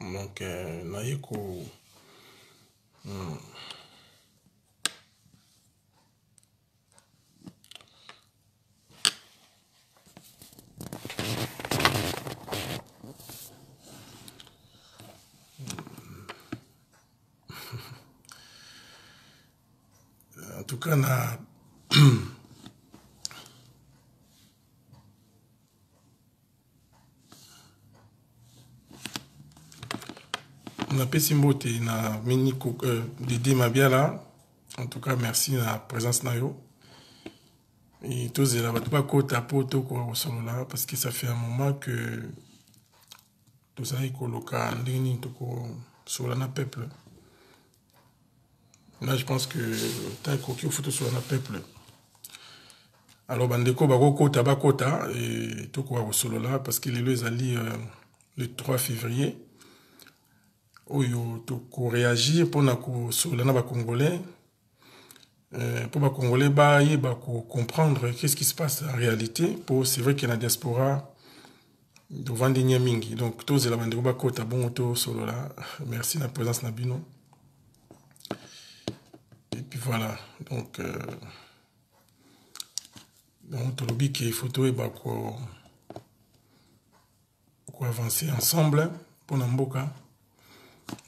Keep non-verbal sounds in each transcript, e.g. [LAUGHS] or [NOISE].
Donc, euh, Nayeko. Hmm. En tout cas, na, napesi mbote na mini euh, dede là en tout cas merci la présence na yo et tozela bato quoi au sol là parce que ça fait un moment que tozalaki koloka ndenge nini sur na peuple là je pense que ntan au ofu sur na peuple alors bandeko bakokota au sol là parce que les ezali euh, le 3 février oyo tokoreagir mpona Pour na bacongolais bah, eh, bacongolais bayeba comprendre qu'est ce qui se passe en réalité Pour c'est vrai que la diaspora devant nia mingi donc tous les ba kota bakota bongo tosolola merci na présence na bino et puis voilà donc euh, donc tolobi ba faut toyeba avancer ensemble Pour mboka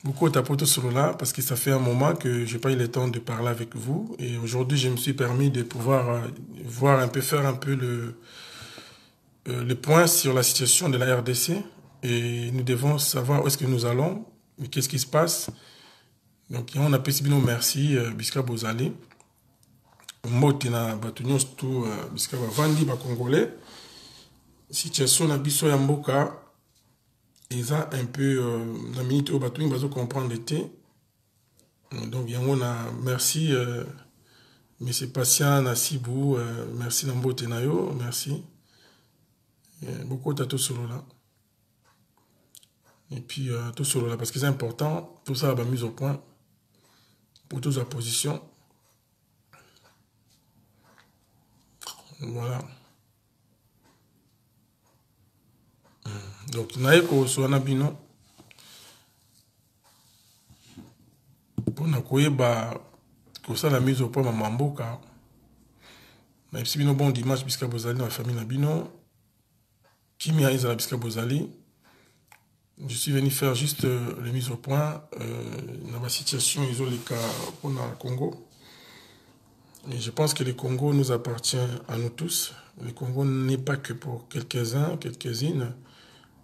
beaucoup sur là parce que ça fait un moment que j'ai pas eu le temps de parler avec vous et aujourd'hui je me suis permis de pouvoir euh, voir un peu faire un peu le euh, le point sur la situation de la RDC et nous devons savoir où est-ce que nous allons et qu'est-ce qui se passe. Donc on a possible nous merci euh, Biska Bozali. Moti na tout biska ba congolais situation na biso ya mboka ça un peu euh, la minute au bato vous comprendre l'été. donc on a merci euh, M. monsieur patient à merci Nambo Tenayo, merci. Beaucoup merci tout sur cela. et puis euh, là. parce que c'est important Tout ça va mise au point pour toute la position voilà donc naye koswana bino mpona koyeba la mise au point mama Mais nayebisi bino bon dimanche bisika bozali na famille na bino kimia ezala bisika bozali je suis venu faire juste euh, les mise au point euh, situation isolée ezoleka le congo Et je pense que le Congo nous appartient à nous tous. Le Congo n'est pas que pour quelques-uns, quelques-unes.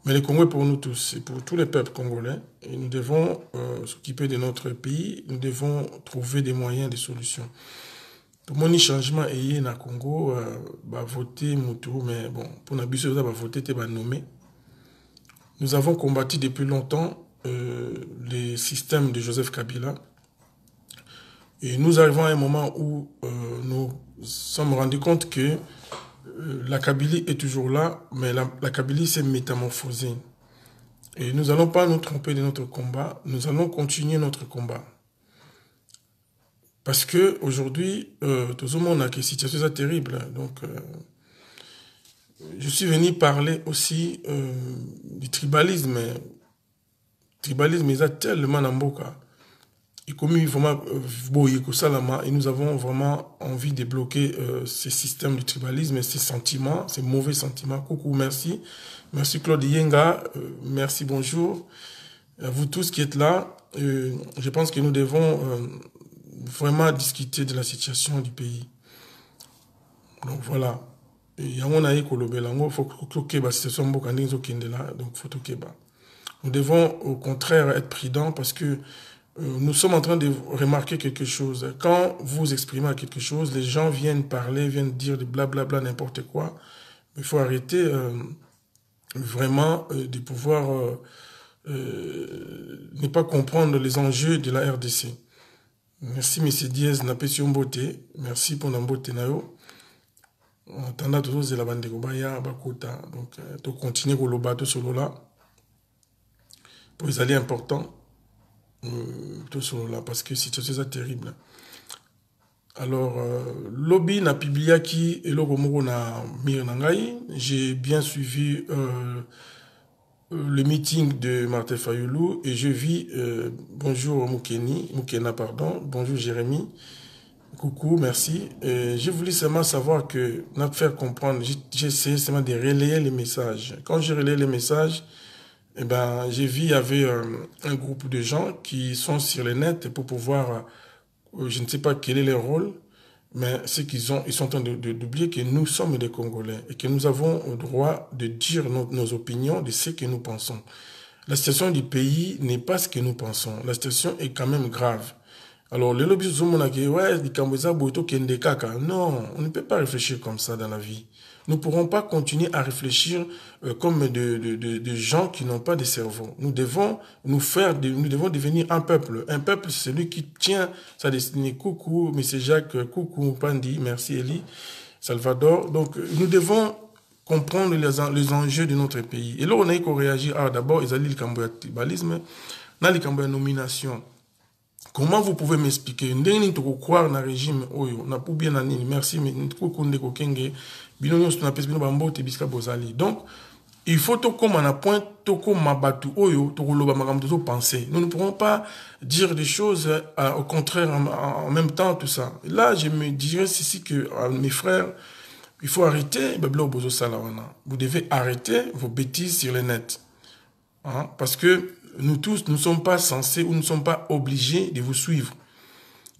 Mais le Congo est pour nous tous et pour tous les peuples congolais. Et nous devons euh, s'occuper de notre pays. Nous devons trouver des moyens, des solutions. Pour moi, il changement a un Congo, euh, bah, voter mais bon, pour Nabiso, bah, voter, t'es bah, nommé. Nous avons combattu depuis longtemps euh, les systèmes de Joseph Kabila. Et nous arrivons à un moment où euh, nous sommes rendus compte que euh, la Kabylie est toujours là, mais la, Kabylie s'est métamorphosée. Et nous n'allons pas nous tromper de notre combat, nous allons continuer notre combat. Parce que aujourd'hui, tout le monde a une situations terrible. Donc, euh, je suis venu parler aussi euh, du tribalisme. Le tribalisme, il a tellement vraiment euh, et nous avons vraiment envie de bloquer euh, ces systèmes de tribalisme et ces sentiments, ces mauvais sentiments. Coucou, merci. Merci Claude Yenga, euh, merci, bonjour. À vous tous qui êtes là, je pense que nous devons vraiment discuter de la situation du pays. Donc voilà. faut donc faut nous devons au contraire être prudents parce que euh, nous sommes en train de remarquer quelque chose. Quand vous exprimez quelque chose, les gens viennent parler, viennent dire de blablabla, n'importe quoi. Il faut arrêter euh, vraiment euh, de pouvoir ne pas comprendre les enjeux de la RDC. Merci, M. Diaz Merci pour Nambote Nayo. On attend toujours de la bande de Gobaya, Donc, on continue au Lobato là Pour les alliés importants tout parce que situation ça terrible alors euh, lobi napibiliaki et moko na mire na j'ai bien suivi euh, le meeting de martin fayoulou et je vis euh, bonjour mukeni mukena pardon bonjour jérémy coucou merci je voulais seulement savoir que na faire comprendre j'essaie seulement de relayer les messages quand je relaye les messages eh ben, j'ai vu, il y avait euh, un groupe de gens qui sont sur les nets pour pouvoir, euh, euh, je ne sais pas quel est leur rôle, mais ce qu'ils ont, ils sont en train d'oublier que nous sommes des Congolais et que nous avons le droit de dire nos, nos opinions de ce que nous pensons. La situation du pays n'est pas ce que nous pensons. La situation est quand même grave. Alors, les lobbies, ouais, Non, on ne peut pas réfléchir comme ça dans la vie. Nous ne pourrons pas continuer à réfléchir euh, comme des de, gens qui n'ont pas de cerveau. Nous devons nous faire, nous devons devenir un peuple. Un peuple, c'est celui qui tient sa destinée. Coucou, M. Jacques, coucou, Pandi, merci Elie, Salvador. Donc, nous devons comprendre les, les enjeux de notre pays. Et là, on a qu'on réagit. Ah, d'abord, ils allaient le Cambodge tribalisme, dans le nomination. Comment vous pouvez m'expliquer une croire le régime oyo na bien merci mais donc il faut on point mabatu, oyo penser. nous ne pourrons pas dire des choses euh, au contraire en, même temps tout ça là je me dirais ceci, que euh, mes frères il faut arrêter bah, vous devez arrêter vos bêtises sur le net hein? parce que nous tous nous ne sommes pas censés ou nous ne sommes pas obligés de vous suivre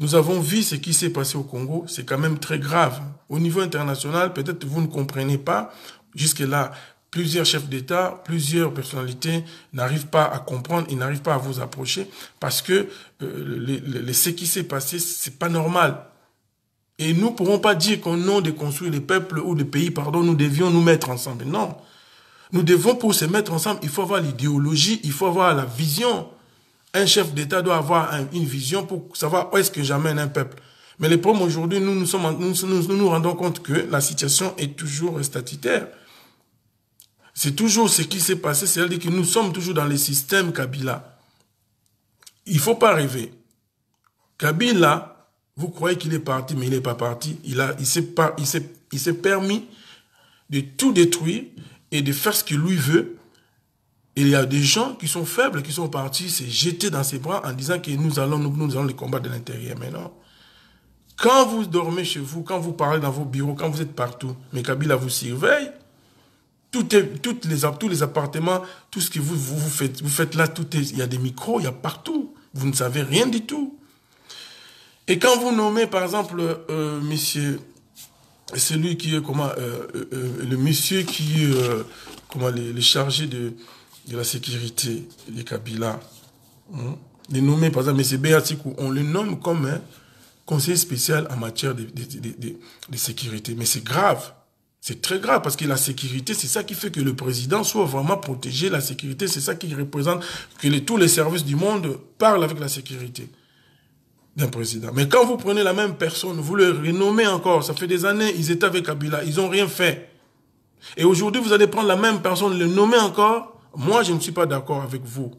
nous avons vu ce qui s'est passé au Congo, c'est quand même très grave. Au niveau international, peut-être vous ne comprenez pas, jusque-là, plusieurs chefs d'État, plusieurs personnalités n'arrivent pas à comprendre, ils n'arrivent pas à vous approcher parce que euh, les, ce qui s'est passé, c'est pas normal. Et nous ne pourrons pas dire qu'au nom de construire les peuples ou les pays, pardon, nous devions nous mettre ensemble. Non. Nous devons, pour se mettre ensemble, il faut avoir l'idéologie, il faut avoir la vision. Un chef d'État doit avoir une vision pour savoir où est-ce que j'amène un peuple. Mais les problèmes aujourd'hui, nous nous, rendons compte que la situation est toujours statutaire. C'est toujours ce qui s'est passé, c'est-à-dire que nous sommes toujours dans le système Kabila. Il faut pas rêver. Kabila, vous croyez qu'il est parti, mais il n'est pas parti. Il, a, il s'est permis de tout détruire et de faire ce qu'il lui veut il y a des gens qui sont faibles, qui sont partis se jeter dans ses bras en disant que nous allons, nous, allons les combattre de l'intérieur. Mais non. Quand vous dormez chez vous, quand vous parlez dans vos bureaux, quand vous êtes partout, mais Kabila vous surveille, toutes les, tous les appartements, tout ce que vous, vous, faites, vous faites là, tout il y a des micros, il y a partout. Vous ne savez rien du tout. Et quand vous nommez, par exemple, euh, monsieur, celui qui est, comment, euh, euh, le monsieur qui est, comment, le chargé de, de la sécurité, les Kabila, les hein, nommer, par exemple, M. Béatikou, on le nomme comme un conseiller spécial en matière de, de, de, de sécurité. Mais c'est grave. C'est très grave parce que la sécurité, c'est ça qui fait que le président soit vraiment protégé. La sécurité, c'est ça qui représente que les, tous les services du monde parlent avec la sécurité d'un président. Mais quand vous prenez la même personne, vous le renommez encore. Ça fait des années, ils étaient avec Kabila, ils ont rien fait. Et aujourd'hui, vous allez prendre la même personne, le nommer encore. Moi, je ne suis pas d'accord avec vous.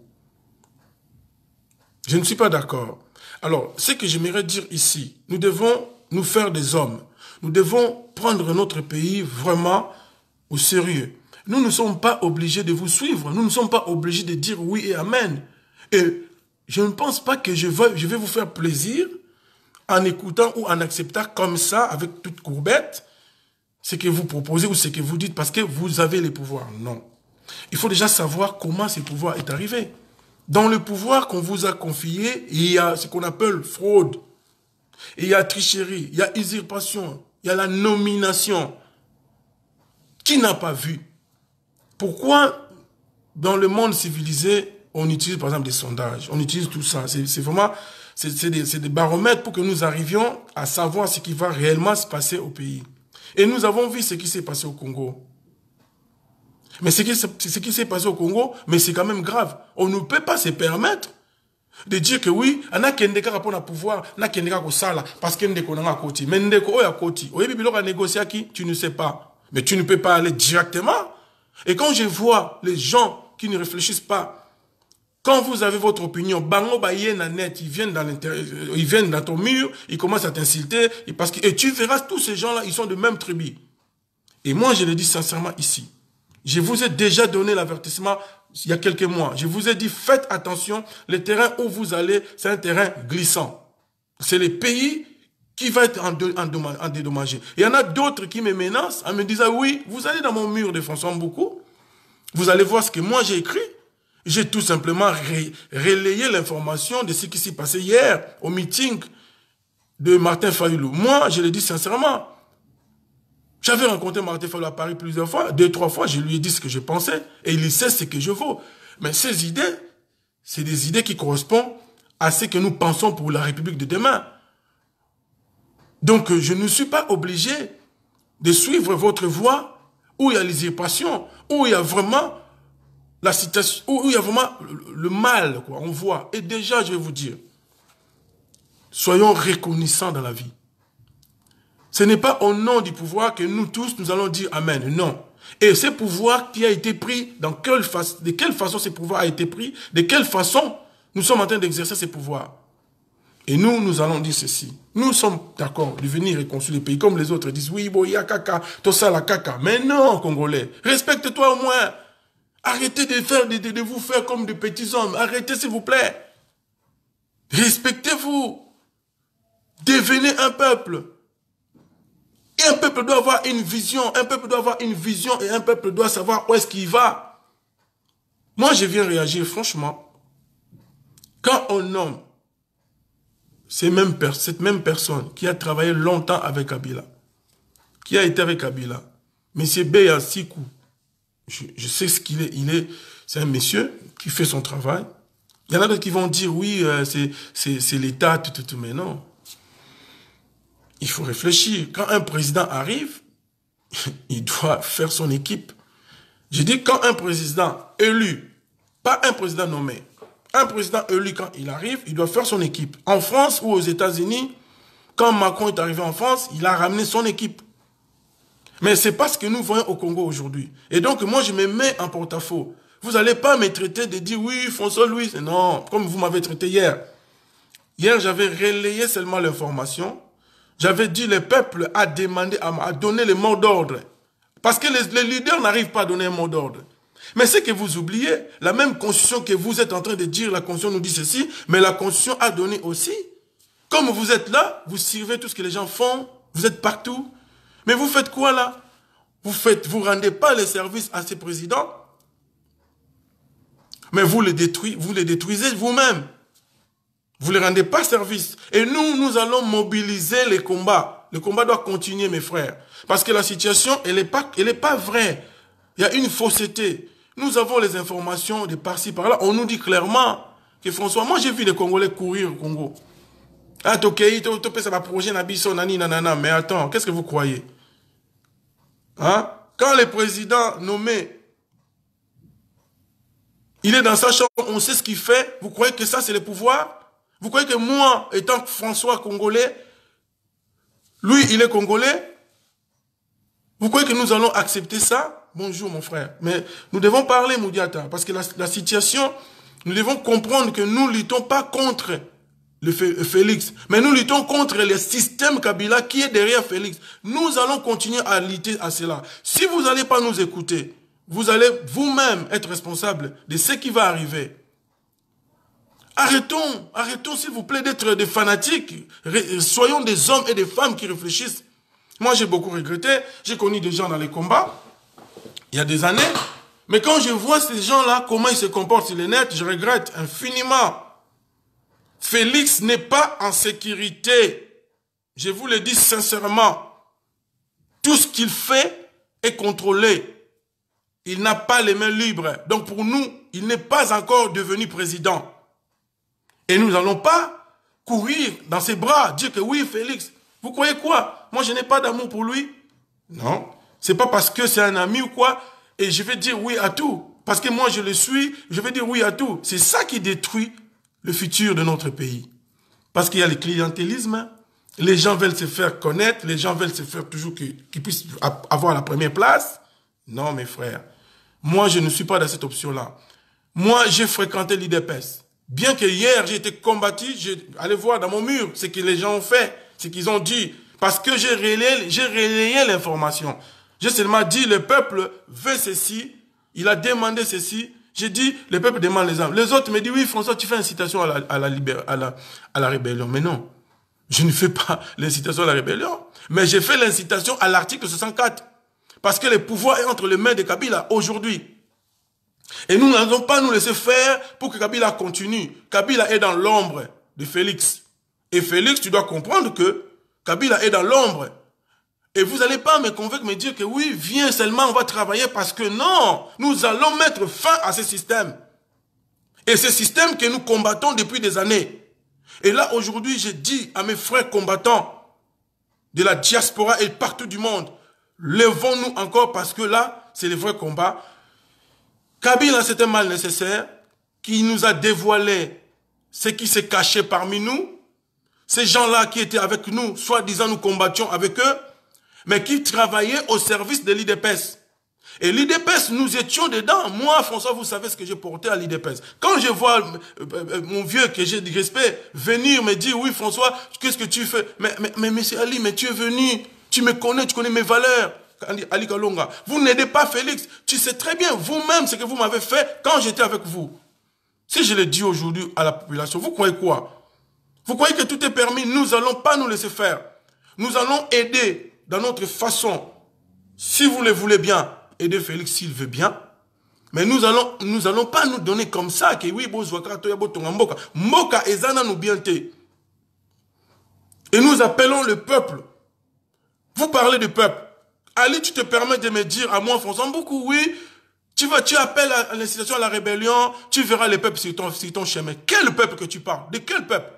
Je ne suis pas d'accord. Alors, ce que j'aimerais dire ici, nous devons nous faire des hommes. Nous devons prendre notre pays vraiment au sérieux. Nous ne sommes pas obligés de vous suivre. Nous ne sommes pas obligés de dire oui et amen. Et je ne pense pas que je vais, je vais vous faire plaisir en écoutant ou en acceptant comme ça, avec toute courbette, ce que vous proposez ou ce que vous dites parce que vous avez les pouvoirs. Non il faut déjà savoir comment ce pouvoir est arrivé. Dans le pouvoir qu'on vous a confié, il y a ce qu'on appelle fraude, il y a tricherie, il y a usurpation, il y a la nomination. Qui n'a pas vu Pourquoi dans le monde civilisé, on utilise par exemple des sondages, on utilise tout ça C'est vraiment c'est des baromètres pour que nous arrivions à savoir ce qui va réellement se passer au pays. Et nous avons vu ce qui s'est passé au Congo. Mais ce qui, s'est passé au Congo, mais c'est quand même grave. On ne peut pas se permettre de dire que oui, pouvoir, sala parce que ndeko nanga côté. Mais ndeko oh, négocier qui, tu ne sais pas. Mais tu ne peux pas aller directement. Et quand je vois les gens qui ne réfléchissent pas, quand vous avez votre opinion, bango net, ils viennent dans l'intérieur, ils viennent dans ton mur, ils commencent à t'insulter, parce que, et tu verras tous ces gens-là, ils sont de même tribu. Et moi, je le dis sincèrement ici. Je vous ai déjà donné l'avertissement il y a quelques mois. Je vous ai dit, faites attention, le terrain où vous allez, c'est un terrain glissant. C'est le pays qui va être en Il y en a d'autres qui me menacent en me disant, oui, vous allez dans mon mur de François Mboukou, vous allez voir ce que moi j'ai écrit. J'ai tout simplement relayé l'information de ce qui s'est passé hier au meeting de Martin Fayoulou. Moi, je le dis sincèrement, j'avais rencontré Martin Fallot à Paris plusieurs fois, deux, trois fois, je lui ai dit ce que je pensais, et il sait ce que je vaux. Mais ces idées, c'est des idées qui correspondent à ce que nous pensons pour la République de demain. Donc, euh, je ne suis pas obligé de suivre votre voie où il y a l'usurpation, où il y a vraiment la citation, où il y a vraiment le mal, quoi, on voit. Et déjà, je vais vous dire, soyons reconnaissants dans la vie. Ce n'est pas au nom du pouvoir que nous tous, nous allons dire Amen. Non. Et ce pouvoir qui a été pris, dans quelle de quelle façon ce pouvoir a été pris, de quelle façon nous sommes en train d'exercer ce pouvoir. Et nous, nous allons dire ceci. Nous sommes d'accord de venir construire le pays comme les autres disent, oui, bon, il y a caca, tout ça, la caca. Mais non, Congolais, respecte-toi au moins. Arrêtez de, faire, de vous faire comme des petits hommes. Arrêtez, s'il vous plaît. Respectez-vous. Devenez un peuple un peuple doit avoir une vision, un peuple doit avoir une vision et un peuple doit savoir où est-ce qu'il va. Moi, je viens réagir franchement. Quand on nomme cette même personne qui a travaillé longtemps avec Kabila, qui a été avec Kabila, Monsieur Beya Sikou, je, je sais ce qu'il est, il est, c'est un monsieur qui fait son travail. Il y en a d'autres qui vont dire oui, euh, c'est l'État, tout, tout, tout, mais non il faut réfléchir. Quand un président arrive, [LAUGHS] il doit faire son équipe. Je dis quand un président élu, pas un président nommé, un président élu, quand il arrive, il doit faire son équipe. En France ou aux États-Unis, quand Macron est arrivé en France, il a ramené son équipe. Mais c'est pas ce que nous voyons au Congo aujourd'hui. Et donc, moi, je me mets en porte-à-faux. Vous n'allez pas me traiter de dire oui, François Louis. Non, comme vous m'avez traité hier. Hier, j'avais relayé seulement l'information j'avais dit, le peuple a demandé, à, donner le mot d'ordre. Parce que les, leaders n'arrivent pas à donner un mot d'ordre. Mais ce que vous oubliez, la même constitution que vous êtes en train de dire, la constitution nous dit ceci, mais la constitution a donné aussi. Comme vous êtes là, vous servez tout ce que les gens font, vous êtes partout. Mais vous faites quoi là Vous faites, vous rendez pas les services à ces présidents, mais vous les détruisez, vous les détruisez vous-même. Vous ne les rendez pas service. Et nous, nous allons mobiliser les combats. Le combat doit continuer, mes frères. Parce que la situation, elle n'est pas, elle est pas vraie. Il y a une fausseté. Nous avons les informations de par-ci, par-là. On nous dit clairement que François, moi j'ai vu les Congolais courir au Congo. Ah, Tokei, Topé, ça va projet, Nabiso, Nani, Nanana. Mais attends, qu'est-ce que vous croyez? Hein? Quand le président nommé, il est dans sa chambre, on sait ce qu'il fait. Vous croyez que ça, c'est le pouvoir? Vous croyez que moi, étant François congolais, lui, il est congolais, vous croyez que nous allons accepter ça Bonjour mon frère. Mais nous devons parler, Moudiata, parce que la, situation, nous devons comprendre que nous ne luttons pas contre le euh, Félix, mais nous luttons contre le système Kabila qui est derrière Félix. Nous allons continuer à lutter à cela. Si vous n'allez pas nous écouter, vous allez vous-même être responsable de ce qui va arriver. Arrêtons, arrêtons s'il vous plaît d'être des fanatiques. Soyons des hommes et des femmes qui réfléchissent. Moi, j'ai beaucoup regretté. J'ai connu des gens dans les combats, il y a des années. Mais quand je vois ces gens-là, comment ils se comportent sur les net, je regrette infiniment. Félix n'est pas en sécurité. Je vous le dis sincèrement. Tout ce qu'il fait est contrôlé. Il n'a pas les mains libres. Donc pour nous, il n'est pas encore devenu président. Et nous n'allons pas courir dans ses bras, dire que oui, Félix, vous croyez quoi Moi, je n'ai pas d'amour pour lui. Non, c'est pas parce que c'est un ami ou quoi, et je vais dire oui à tout. Parce que moi, je le suis, je vais dire oui à tout. C'est ça qui détruit le futur de notre pays. Parce qu'il y a le clientélisme, les gens veulent se faire connaître, les gens veulent se faire toujours qu'ils puissent avoir la première place. Non, mes frères, moi, je ne suis pas dans cette option-là. Moi, j'ai fréquenté l'IDPS. Bien que hier j'ai été combattu, allez voir dans mon mur ce que les gens ont fait, ce qu'ils ont dit. Parce que j'ai relayé, l'information. J'ai seulement dit, le peuple veut ceci, il a demandé ceci. J'ai dit, le peuple demande les armes. Les autres me disent, oui, François, tu fais incitation à la, à la, à la, à la rébellion. Mais non, je ne fais pas [LAUGHS] l'incitation à la rébellion. Mais j'ai fait l'incitation à l'article 64. Parce que le pouvoir est entre les mains de Kabila aujourd'hui. Et nous n'allons pas nous laisser faire pour que Kabila continue. Kabila est dans l'ombre de Félix. Et Félix, tu dois comprendre que Kabila est dans l'ombre. Et vous n'allez pas me convaincre, me dire que oui, viens seulement, on va travailler parce que non, nous allons mettre fin à ce système. Et ce système que nous combattons depuis des années. Et là, aujourd'hui, j'ai dit à mes frères combattants de la diaspora et partout du monde, levons-nous encore parce que là, c'est le vrai combat. Kabila, c'était mal nécessaire qui nous a dévoilé ce qui s'est caché parmi nous. Ces gens-là qui étaient avec nous, soi-disant nous combattions avec eux, mais qui travaillaient au service de l'IDPS. Et l'IDPS, nous étions dedans. Moi, François, vous savez ce que j'ai porté à l'IDPS. Quand je vois euh, euh, mon vieux que j'ai du respect venir me dire, oui, François, qu'est-ce que tu fais mais, mais, mais, monsieur Ali, mais tu es venu, tu me connais, tu connais mes valeurs vous n'aidez pas Félix. Tu sais très bien vous-même ce que vous m'avez fait quand j'étais avec vous. Si je le dis aujourd'hui à la population, vous croyez quoi Vous croyez que tout est permis Nous allons pas nous laisser faire. Nous allons aider dans notre façon. Si vous le voulez bien, aider Félix s'il veut bien. Mais nous allons, nous allons pas nous donner comme ça que oui, Et nous appelons le peuple. Vous parlez du peuple. Ali, tu te permets de me dire à moi en beaucoup, oui, tu vas, tu appelles à, l'incitation à la rébellion, tu verras les peuples sur ton, ton chemin. Quel peuple que tu parles De quel peuple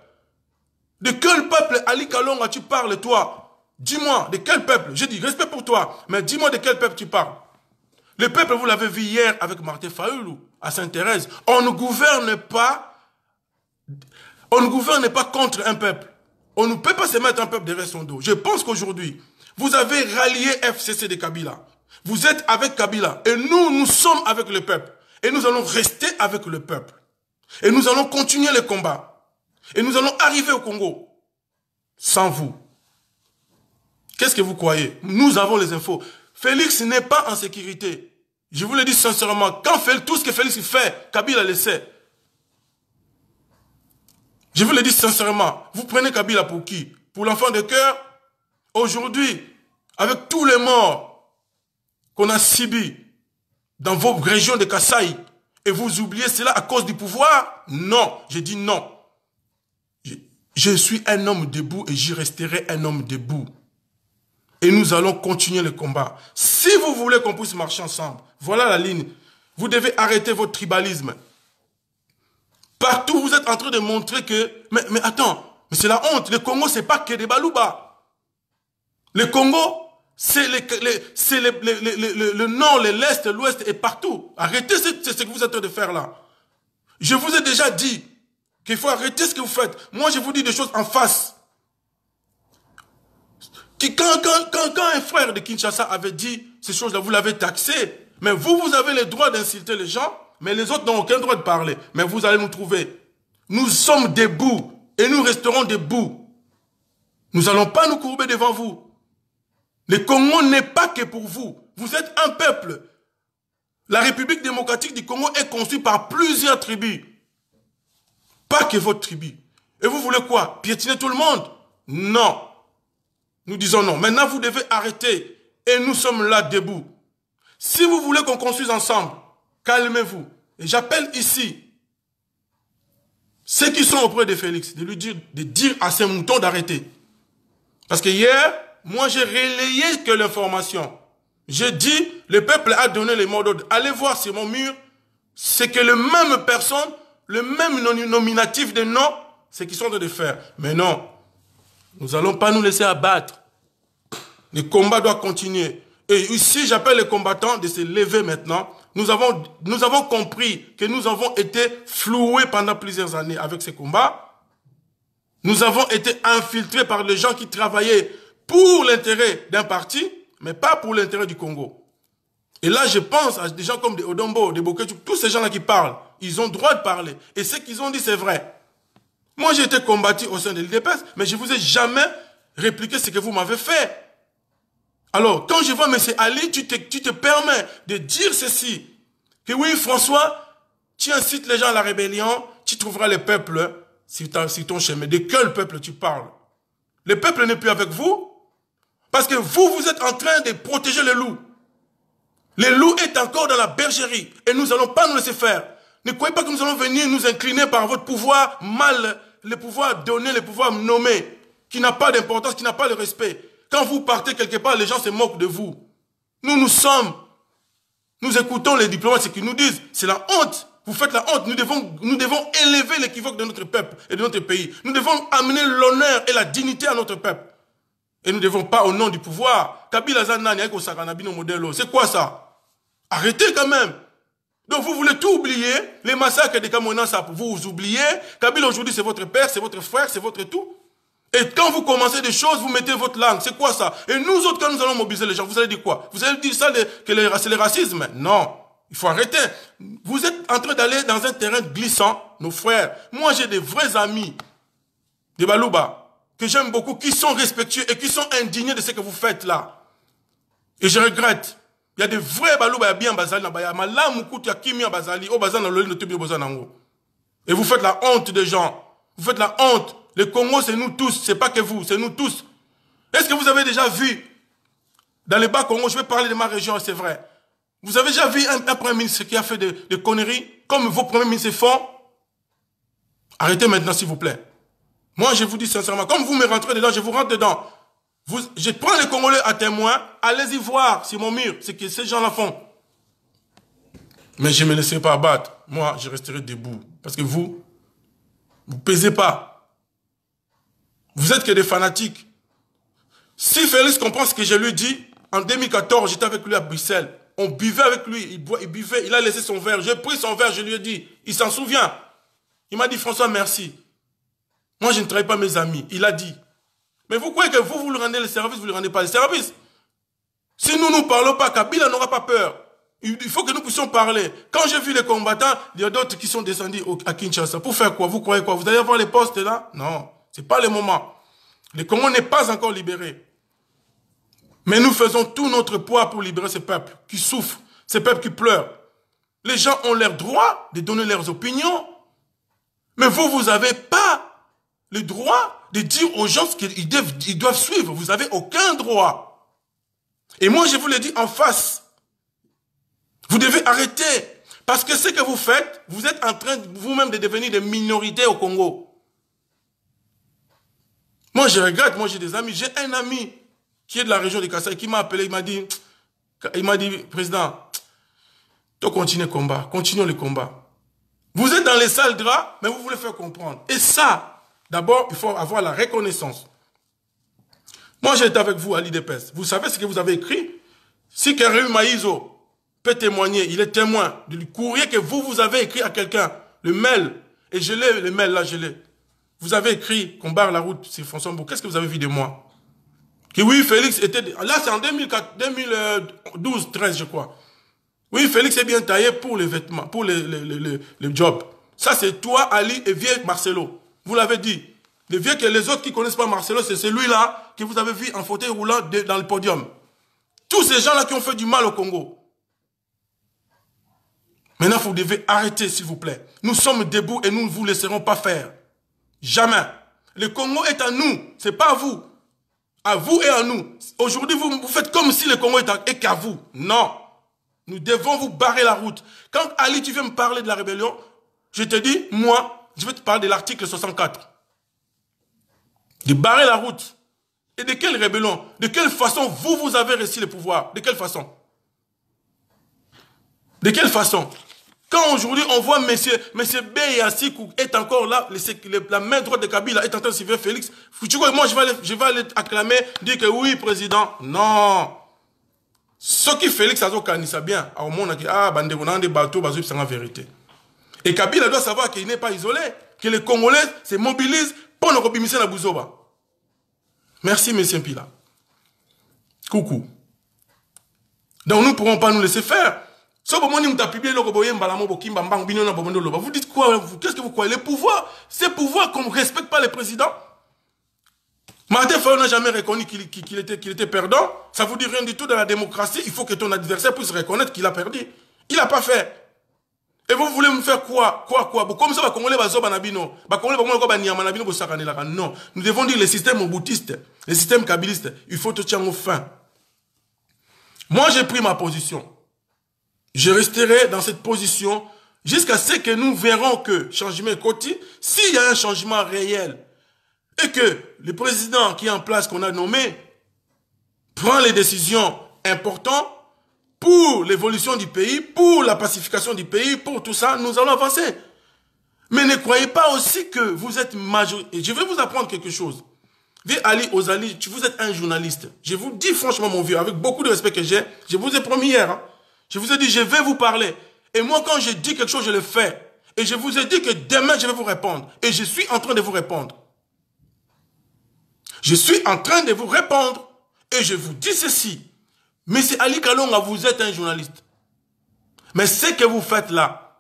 De quel peuple, Ali Kalonga, tu parles, toi Dis-moi, de quel peuple Je dis, respect pour toi, mais dis-moi de quel peuple tu parles. Le peuple, vous l'avez vu hier avec Martin Faulou, à Sainte-Thérèse. On ne gouverne pas, on ne gouverne pas contre un peuple. On ne peut pas se mettre un peuple derrière son dos. Je pense qu'aujourd'hui, vous avez rallié FCC de Kabila. Vous êtes avec Kabila. Et nous, nous sommes avec le peuple. Et nous allons rester avec le peuple. Et nous allons continuer le combat. Et nous allons arriver au Congo. Sans vous. Qu'est-ce que vous croyez Nous avons les infos. Félix n'est pas en sécurité. Je vous le dis sincèrement. Quand fait tout ce que Félix fait, Kabila le sait. Je vous le dis sincèrement. Vous prenez Kabila pour qui Pour l'enfant de cœur aujourd'hui, avec tous les morts qu'on a subis dans vos régions de Kassai, et vous oubliez cela à cause du pouvoir Non, j'ai dit non. Je, suis un homme debout et j'y resterai un homme debout. Et nous allons continuer le combat. Si vous voulez qu'on puisse marcher ensemble, voilà la ligne. Vous devez arrêter votre tribalisme. Partout, vous êtes en train de montrer que... Mais, attends, mais c'est la honte. Le Congo, c'est pas que des balouba. Le Congo, c'est le, le, le, le, nord, l'est, l'ouest et partout. Arrêtez ce, ce que vous êtes en train de faire là. Je vous ai déjà dit qu'il faut arrêter ce que vous faites. Moi, je vous dis des choses en face. Quand, quand, quand, quand un frère de Kinshasa avait dit ces choses-là, vous l'avez taxé. Mais vous, vous avez le droit d'insulter les gens, mais les autres n'ont aucun droit de parler. Mais vous allez nous trouver. Nous sommes debout et nous resterons debout. Nous n'allons pas nous courber devant vous. Le Congo n'est pas que pour vous. Vous êtes un peuple. La République démocratique du Congo est construite par plusieurs tribus. Pas que votre tribu. Et vous voulez quoi Piétiner tout le monde Non. Nous disons non. Maintenant, vous devez arrêter. Et nous sommes là debout. Si vous voulez qu'on construise ensemble, calmez-vous. Et j'appelle ici ceux qui sont auprès de Félix, de lui dire, de dire à ces moutons d'arrêter. Parce que hier, moi j'ai relayé que l'information. J'ai dit, le peuple a donné les mots d'ordre. Allez voir sur mon mur, c'est que les mêmes personnes, le même nominatif de nom, c'est qu'ils sont en train de faire. Mais non, nous allons pas nous laisser abattre. Le combat doit continuer. Et ici, j'appelle les combattants de se lever maintenant. Nous avons, nous avons compris que nous avons été floués pendant plusieurs années avec ces combats. Nous avons été infiltrés par les gens qui travaillaient pour l'intérêt d'un parti, mais pas pour l'intérêt du Congo. Et là, je pense à des gens comme des Odombo, des Boketu, tous ces gens-là qui parlent, ils ont droit de parler. Et ce qu'ils ont dit, c'est vrai. Moi, j'ai été combattu au sein de l'IDPS, mais je vous ai jamais répliqué ce que vous m'avez fait. Alors, quand je vois M. Ali, tu te, tu te permets de dire ceci. Que oui, François, tu incites les gens à la rébellion, tu trouveras le peuple tu sur ton chemin. De quel peuple tu parles Le peuple n'est plus avec vous, parce que vous, vous êtes en train de protéger les loups. Les loups est encore dans la bergerie et nous n'allons pas nous laisser faire. Ne croyez pas que nous allons venir nous incliner par votre pouvoir mal, le pouvoir donné, le pouvoir nommé, qui n'a pas d'importance, qui n'a pas de respect. Quand vous partez quelque part, les gens se moquent de vous. Nous, nous sommes. Nous écoutons les diplomates, ce qu'ils nous disent. C'est la honte. Vous faites la honte. Nous devons, nous devons élever l'équivoque de notre peuple et de notre pays. Nous devons amener l'honneur et la dignité à notre peuple. Et nous ne devons pas au nom du pouvoir. Oh, c'est quoi ça Arrêtez quand même. Donc vous voulez tout oublier. Les massacres des Camerounais, vous, vous oubliez. Kabila aujourd'hui, c'est votre père, c'est votre frère, c'est votre tout. Et quand vous commencez des choses, vous mettez votre langue. C'est quoi ça Et nous autres, quand nous allons mobiliser les gens, vous allez dire quoi Vous allez dire ça, que c'est le racisme Non. Il faut arrêter. Vous êtes en train d'aller dans un terrain glissant, nos frères. Moi, j'ai des vrais amis de Balouba que j'aime beaucoup, qui sont respectueux et qui sont indignés de ce que vous faites là. Et je regrette. Il y a des vrais balous bien bazali na baya bazali Et vous faites la honte des gens. Vous faites la honte. Le Congo c'est nous tous, c'est pas que vous, c'est nous tous. Est-ce que vous avez déjà vu dans les bas Congo, je vais parler de ma région, c'est vrai. Vous avez déjà vu un, premier ministre qui a fait des conneries comme vos premiers ministres font Arrêtez maintenant s'il vous plaît. Moi, je vous dis sincèrement, comme vous me rentrez dedans, je vous rentre dedans. je prends les Congolais à témoin, allez-y voir sur mon mur ce que ces gens-là font. Mais je ne me laisserai pas abattre. Moi, je resterai debout. Parce que vous, vous ne pesez pas. Vous êtes que des fanatiques. Si Félix comprend ce que je lui dis, en 2014, j'étais avec lui à Bruxelles. On buvait avec lui, il buvait, il a laissé son verre. J'ai pris son verre, je lui ai dit, il s'en souvient. Il m'a dit, François, merci. Moi, je ne trahis pas mes amis. Il a dit. Mais vous croyez que vous, vous lui rendez le service, vous ne lui rendez pas le service Si nous ne parlons pas, Kabila n'aura pas peur. Il faut que nous puissions parler. Quand j'ai vu les combattants, il y a d'autres qui sont descendus à Kinshasa. Pour faire quoi Vous croyez quoi Vous allez avoir les postes là Non, Ce n'est pas le moment. Le Congo n'est pas encore libéré. Mais nous faisons tout notre poids pour libérer ce peuple qui souffre, ce peuple qui pleure. Les gens ont leur droit de donner leurs opinions. Mais vous, vous n'avez pas le droit de dire aux gens ce qu'ils doivent, suivre. Vous n'avez aucun droit. Et moi, je vous le dis en face. Vous devez arrêter. Parce que ce que vous faites, vous êtes en train vous-même de devenir des minorités au Congo. Moi, je regrette. Moi, j'ai des amis. J'ai un ami qui est de la région de Kassai qui m'a appelé. Il m'a dit, il m'a dit, président, tu continues le combat. Continuons le combat. Vous êtes dans les salles draps, mais vous voulez faire comprendre. Et ça, D'abord, il faut avoir la reconnaissance. Moi, j'étais avec vous à l'IDPS. Vous savez ce que vous avez écrit Si Kerry Maïzo peut témoigner, il est témoin du courrier que vous, vous avez écrit à quelqu'un, le mail, et je l'ai, le mail là, je l'ai. Vous avez écrit qu'on barre la route sur François Mbou. Qu'est-ce que vous avez vu de moi Que oui, Félix était... Là, c'est en 2012, 13, je crois. Oui, Félix est bien taillé pour les vêtements, pour les, jobs. Ça, c'est toi, Ali, et vieux Marcelo. Vous l'avez dit. Le vieux que les autres qui ne connaissent pas Marcelo, c'est celui-là que vous avez vu en fauteuil roulant dans le podium. Tous ces gens-là qui ont fait du mal au Congo. Maintenant, vous devez arrêter, s'il vous plaît. Nous sommes debout et nous ne vous laisserons pas faire. Jamais. Le Congo est à nous, c'est pas à vous. À vous et à nous. Aujourd'hui, vous, faites comme si le Congo est qu'à vous. Non. Nous devons vous barrer la route. Quand Ali, tu viens me parler de la rébellion, je te dis, moi, je vais te parler de l'article 64. De barrer la route. Et de quel rébellion De quelle façon vous, vous avez réussi le pouvoir De quelle façon De quelle façon Quand aujourd'hui on voit M. Monsieur, monsieur est encore là, le, la main droite de Kabila est en train de suivre Félix, moi je vais, aller, je vais aller acclamer, dire que oui, président. Non Ce qui Félix a ça bien. Alors, on a dit, ah, bande, on a des bateaux, c'est la vérité. Et Kabila doit savoir qu'il n'est pas isolé, que les Congolais se mobilisent pour nous à la Bouzoba. Merci, Monsieur Pila. Coucou. Donc nous ne pourrons pas nous laisser faire. vous dites quoi Qu'est-ce que vous croyez Les pouvoirs, ces pouvoirs qu'on ne respecte pas les présidents Martin Fayon n'a jamais reconnu qu'il était, était, perdant. Ça ne vous dit rien du tout dans la démocratie. Il faut que ton adversaire puisse reconnaître qu'il a perdu. Il n'a pas fait. Et vous voulez me faire quoi Quoi Quoi Comme ça, Non. Nous devons dire le système boutiste, le système kabiliste, il faut te tenir au fin. Moi, j'ai pris ma position. Je resterai dans cette position jusqu'à ce que nous verrons que changement côté, s'il y a un changement réel et que le président qui est en place qu'on a nommé prend les décisions importantes pour l'évolution du pays, pour la pacification du pays, pour tout ça, nous allons avancer. Mais ne croyez pas aussi que vous êtes Et Je vais vous apprendre quelque chose. Viens Ali Ozali, vous êtes un journaliste. Je vous dis franchement, mon vieux, avec beaucoup de respect que j'ai, je vous ai promis hier, hein. je vous ai dit, je vais vous parler. Et moi, quand je dis quelque chose, je le fais. Et je vous ai dit que demain, je vais vous répondre. Et je suis en train de vous répondre. Je suis en train de vous répondre. Et je vous dis ceci. Monsieur Ali Kalonga, vous êtes un journaliste. Mais ce que vous faites là,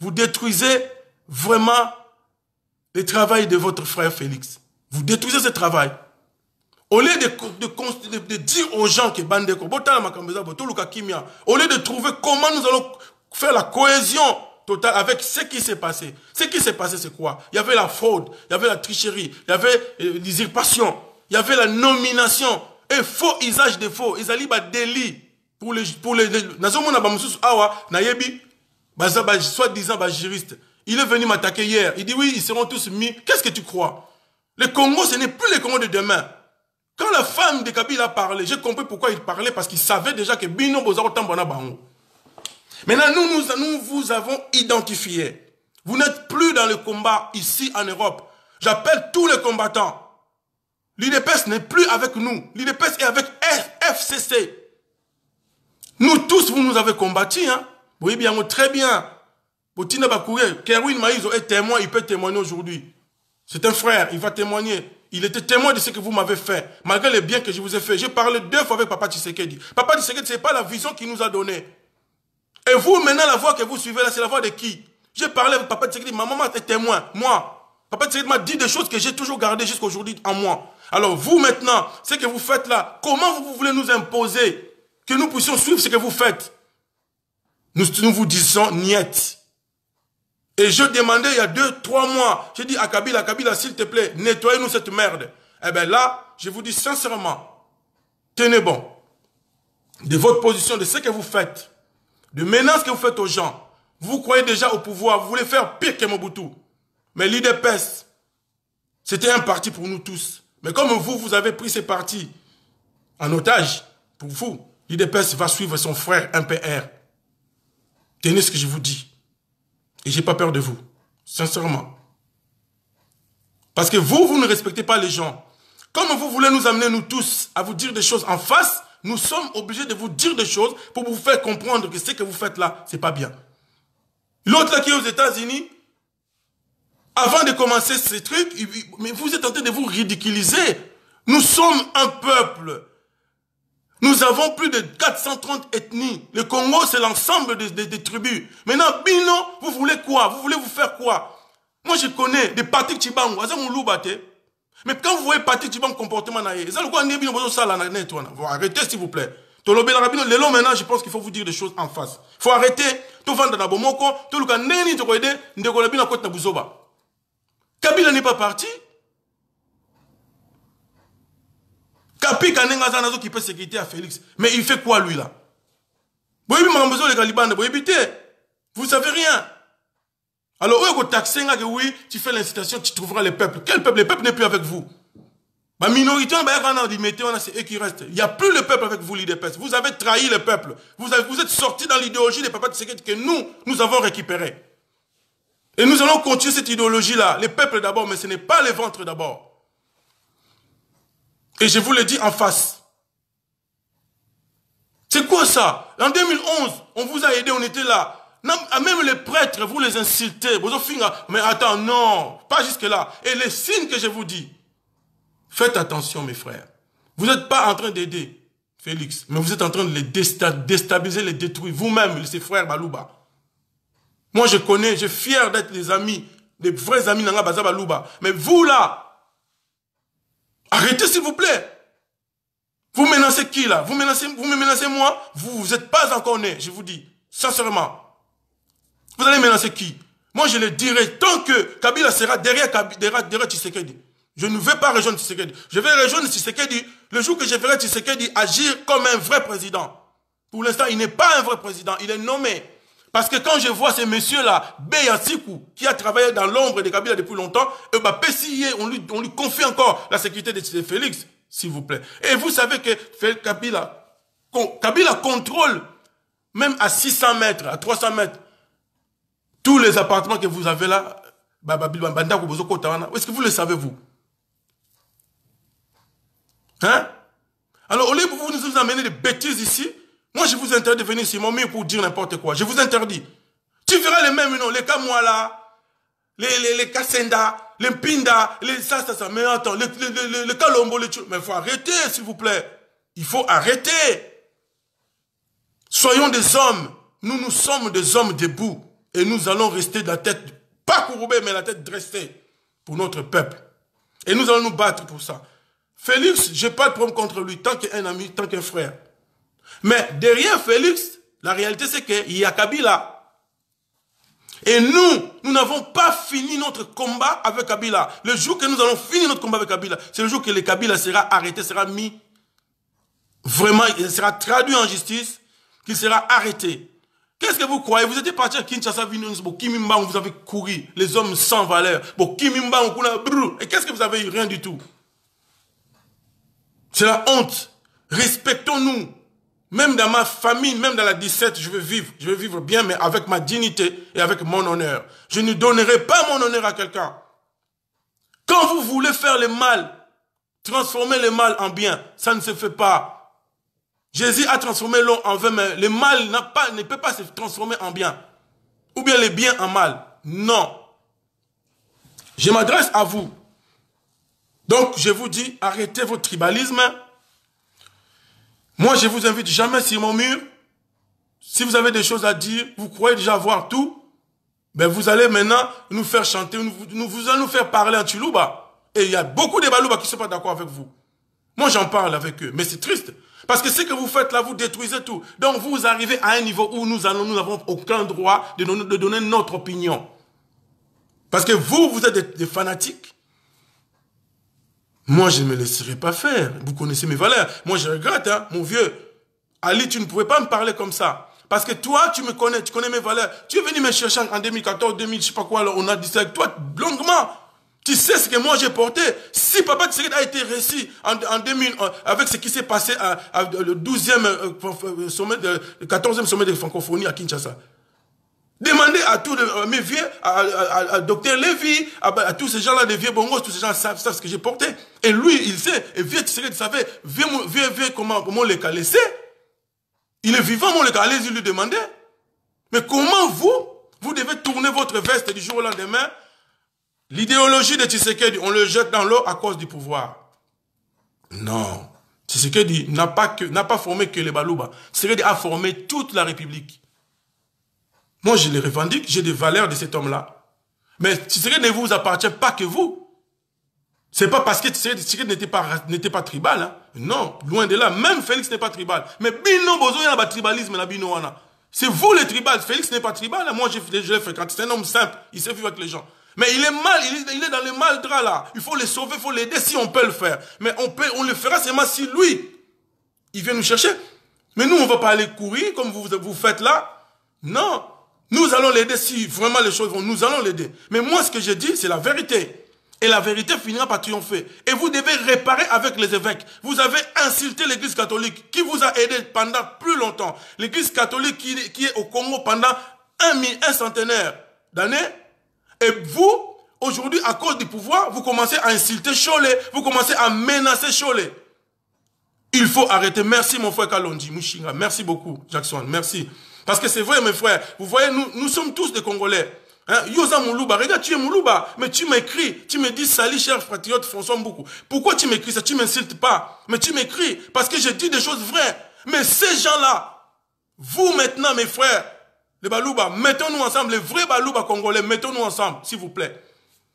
vous détruisez vraiment le travail de votre frère Félix. Vous détruisez ce travail. Au lieu de, de, dire aux gens que Bandeko, au lieu de trouver comment nous allons faire la cohésion totale avec ce qui s'est passé. Ce qui s'est passé, c'est quoi Il y avait la fraude, il y avait la tricherie, il y avait euh, l'usurpation, il y avait la nomination et faux usage de faux que Delhi pour les, pour les, nazomona awa que baza un soi juriste il est venu m'attaquer hier il dit oui ils seront tous mis qu'est-ce que tu crois le congo ce n'est plus le congo de demain quand la femme de kabila a parlé j'ai compris pourquoi il parlait parce qu'il savait déjà que bino bozako maintenant nous, nous nous vous avons identifié vous n'êtes plus dans le combat ici en europe j'appelle tous les combattants L'IDPS n'est plus avec nous. L'IDPS est avec FCC. Nous tous, vous nous avez combattu. Hein? Vous voyez bien, très bien. Botina Bakoué, Kerwin Maïzo est témoin, il peut témoigner aujourd'hui. C'est un frère, il va témoigner. Il était témoin de ce que vous m'avez fait, malgré le bien que je vous ai fait. J'ai parlé deux fois avec Papa Tshisekedi. Papa Tshisekedi, ce n'est pas la vision qu'il nous a donnée. Et vous, maintenant, la voix que vous suivez là, c'est la voix de qui J'ai parlé avec Papa Tshisekedi, ma maman est témoin, moi. Papa Tshisekedi m'a dit des choses que j'ai toujours gardées jusqu'aujourd'hui en moi. Alors vous maintenant, ce que vous faites là, comment vous voulez nous imposer que nous puissions suivre ce que vous faites Nous, nous vous disons niet. Et je demandais il y a deux, trois mois, j'ai dit à Kabila, Kabila, s'il te plaît, nettoyez-nous cette merde. Eh bien là, je vous dis sincèrement, tenez bon de votre position, de ce que vous faites, de menaces que vous faites aux gens. Vous croyez déjà au pouvoir, vous voulez faire pire que Mobutu. Mais l'IDPS, c'était un parti pour nous tous. Mais comme vous, vous avez pris ces partis en otage, pour vous, l'IDPS va suivre son frère MPR. Tenez ce que je vous dis. Et je n'ai pas peur de vous. Sincèrement. Parce que vous, vous ne respectez pas les gens. Comme vous voulez nous amener, nous tous, à vous dire des choses en face, nous sommes obligés de vous dire des choses pour vous faire comprendre que ce que vous faites là, ce n'est pas bien. L'autre là qui est aux États-Unis, avant de commencer ces trucs, mais vous êtes en train de vous ridiculiser. Nous sommes un peuple. Nous avons plus de 430 ethnies. Le Congo, c'est l'ensemble des, des, tribus. Maintenant, Bino, vous voulez quoi Vous voulez vous faire quoi Moi, je connais des parties Patrick Chibango. Mais quand vous voyez Patrick Chibango comportement, là vous arrêtez, s'il vous plaît. Le long maintenant, je pense qu'il faut vous dire des choses en face. Il faut arrêter. Vous vendre dans le bomoko. Tout le monde, tout Vous monde, tout kabila n'est pas parti kapi kanenga qui peut sécurité à félix mais il fait quoi lui là Vous ne vous savez rien alors vous kotaxenga que oui tu fais l'incitation tu trouveras le peuple quel peuple le peuple n'est plus avec vous La minorité, On c'est eux qui restent il n'y a plus le peuple avec vous l'idps vous avez trahi le peuple vous, vous êtes sorti dans l'idéologie des papas de sécurité que nous nous avons récupéré et nous allons continuer cette idéologie-là. Les peuples d'abord, mais ce n'est pas les ventres d'abord. Et je vous le dis en face. C'est quoi ça En 2011, on vous a aidé, on était là. Même ah, les prêtres, vous les insultez. Mais attends, non, pas jusque-là. Et les signes que je vous dis, faites attention mes frères. Vous n'êtes pas en train d'aider Félix, mais vous êtes en train de les déstabiliser, les détruire, vous-même, ces frères Balouba. Moi, je connais, je suis fier d'être des amis, des vrais amis Nanga Bazabalouba. Mais vous là, arrêtez s'il vous plaît. Vous menacez qui là Vous menacez, vous me menacez moi Vous, vous n'êtes pas encore né, je vous dis, sincèrement. Vous allez menacer qui Moi, je le dirai tant que Kabila sera derrière, derrière, derrière Tshisekedi. Je ne veux pas rejoindre Tshisekedi. Je vais rejoindre Tshisekedi le jour que je verrai Tshisekedi agir comme un vrai président. Pour l'instant, il n'est pas un vrai président. Il est nommé. Parce que quand je vois ces monsieur-là, Beyasikou, qui a travaillé dans l'ombre de Kabila depuis longtemps, eh ben, on lui, on lui confie encore la sécurité de Félix, s'il vous plaît. Et vous savez que Kabila, Kabila contrôle, même à 600 mètres, à 300 mètres, tous les appartements que vous avez là, est-ce que vous le savez, vous Hein Alors, au lieu de vous nous amener des bêtises ici, moi, je vous interdis de venir sur mon mur pour dire n'importe quoi. Je vous interdis. Tu verras les mêmes noms, les Kamwala, les, les, les Kassenda, les Pinda, les ça, ça, ça. Mais attends, les, les, les Kalombo, Mais il faut arrêter, s'il vous plaît. Il faut arrêter. Soyons des hommes. Nous, nous sommes des hommes debout. Et nous allons rester la tête, pas courbée, mais la tête dressée pour notre peuple. Et nous allons nous battre pour ça. Félix, j'ai pas de problème contre lui, tant qu'un ami, tant qu'un frère. Mais derrière Félix, la réalité c'est qu'il y a Kabila. Et nous, nous n'avons pas fini notre combat avec Kabila. Le jour que nous allons finir notre combat avec Kabila, c'est le jour que le Kabila sera arrêté, sera mis, vraiment, il sera traduit en justice, qu'il sera arrêté. Qu'est-ce que vous croyez Vous êtes parti à Kinshasa, vous avez couru, les hommes sans valeur. Et qu'est-ce que vous avez eu Rien du tout. C'est la honte. Respectons-nous. Même dans ma famille, même dans la 17, je veux vivre. Je veux vivre bien, mais avec ma dignité et avec mon honneur. Je ne donnerai pas mon honneur à quelqu'un. Quand vous voulez faire le mal, transformer le mal en bien, ça ne se fait pas. Jésus a transformé l'eau en vin, mais le mal pas, ne peut pas se transformer en bien. Ou bien le bien en mal. Non. Je m'adresse à vous. Donc, je vous dis, arrêtez votre tribalisme. Moi, je vous invite jamais sur mon mur. Si vous avez des choses à dire, vous croyez déjà voir tout, ben vous allez maintenant nous faire chanter, nous, vous allez nous faire parler à Tuluba, Et il y a beaucoup de Balouba qui ne sont pas d'accord avec vous. Moi, j'en parle avec eux, mais c'est triste. Parce que ce que vous faites là, vous détruisez tout. Donc, vous arrivez à un niveau où nous allons, nous n'avons aucun droit de donner, notre opinion. Parce que vous, vous êtes des fanatiques. Moi, je ne me laisserai pas faire. Vous connaissez mes valeurs. Moi, je regrette, hein, mon vieux. Ali, tu ne pouvais pas me parler comme ça. Parce que toi, tu me connais, tu connais mes valeurs. Tu es venu me chercher en 2014, 2000, je sais pas quoi, là, on a ça avec toi longuement. Tu sais ce que moi j'ai porté. Si Papa Tshisekedi a été réussi en, 2000, euh, avec ce qui s'est passé à, le 12e euh, euh, sommet, de, le 14e sommet de francophonie à Kinshasa, Demandez à tous euh, mes vieux, à, à, docteur Lévy, à, tous ces gens-là, de vieux bongos, tous ces gens savent, savent ce que j'ai porté. Et lui, il sait, et vieux, tu sais, tu savais, vieux, vieux, comment, comment on les a Il est vivant, mon l'a allez-y lui demandait Mais comment vous, vous devez tourner votre veste du jour au lendemain L'idéologie de Tshisekedi, on le jette dans l'eau à cause du pouvoir. Non. Tshisekedi n'a pas, pas formé que les Balouba. Tshisekedi a formé toute la République. Moi, je les revendique, j'ai des valeurs de cet homme-là. Mais Tshisekedi ne vous appartient pas que vous. C'est pas parce que Tshisekedi n'était pas, n'était pas tribal, hein. Non, loin de là. Même Félix n'est pas tribal. Mais bino besoin a tribalisme, la bino C'est vous les tribal. Félix n'est pas tribal. Hein. Moi, je, je fais quand C'est un homme simple. Il sait vivre avec les gens. Mais il est mal, il est, dans le mal drap là. Il faut le sauver, il faut l'aider si on peut le faire. Mais on peut, on le fera seulement si lui, il vient nous chercher. Mais nous, on va pas aller courir comme vous, vous faites là. Non. Nous allons l'aider si vraiment les choses vont. Nous allons l'aider. Mais moi, ce que j'ai dis, c'est la vérité. Et la vérité finira par triompher. Et vous devez réparer avec les évêques. Vous avez insulté l'église catholique qui vous a aidé pendant plus longtemps. L'église catholique qui, est au Congo pendant un, un centenaire d'années. Et vous, aujourd'hui, à cause du pouvoir, vous commencez à insulter Cholet. Vous commencez à menacer Cholet. Il faut arrêter. Merci mon frère Kalondi Mushinga. Merci beaucoup, Jackson. Merci. Parce que c'est vrai, mes frères. Vous voyez, nous, nous sommes tous des Congolais. Hein? Yosa Moulouba, regarde, tu es Moulouba, mais tu m'écris, tu me dis salut cher fratriote François Mboukou. Pourquoi tu m'écris ça Tu m'insultes pas, mais tu m'écris parce que j'ai dit des choses vraies. Mais ces gens-là, vous maintenant mes frères, les Balouba, mettons-nous ensemble, les vrais Balouba congolais, mettons-nous ensemble, s'il vous plaît.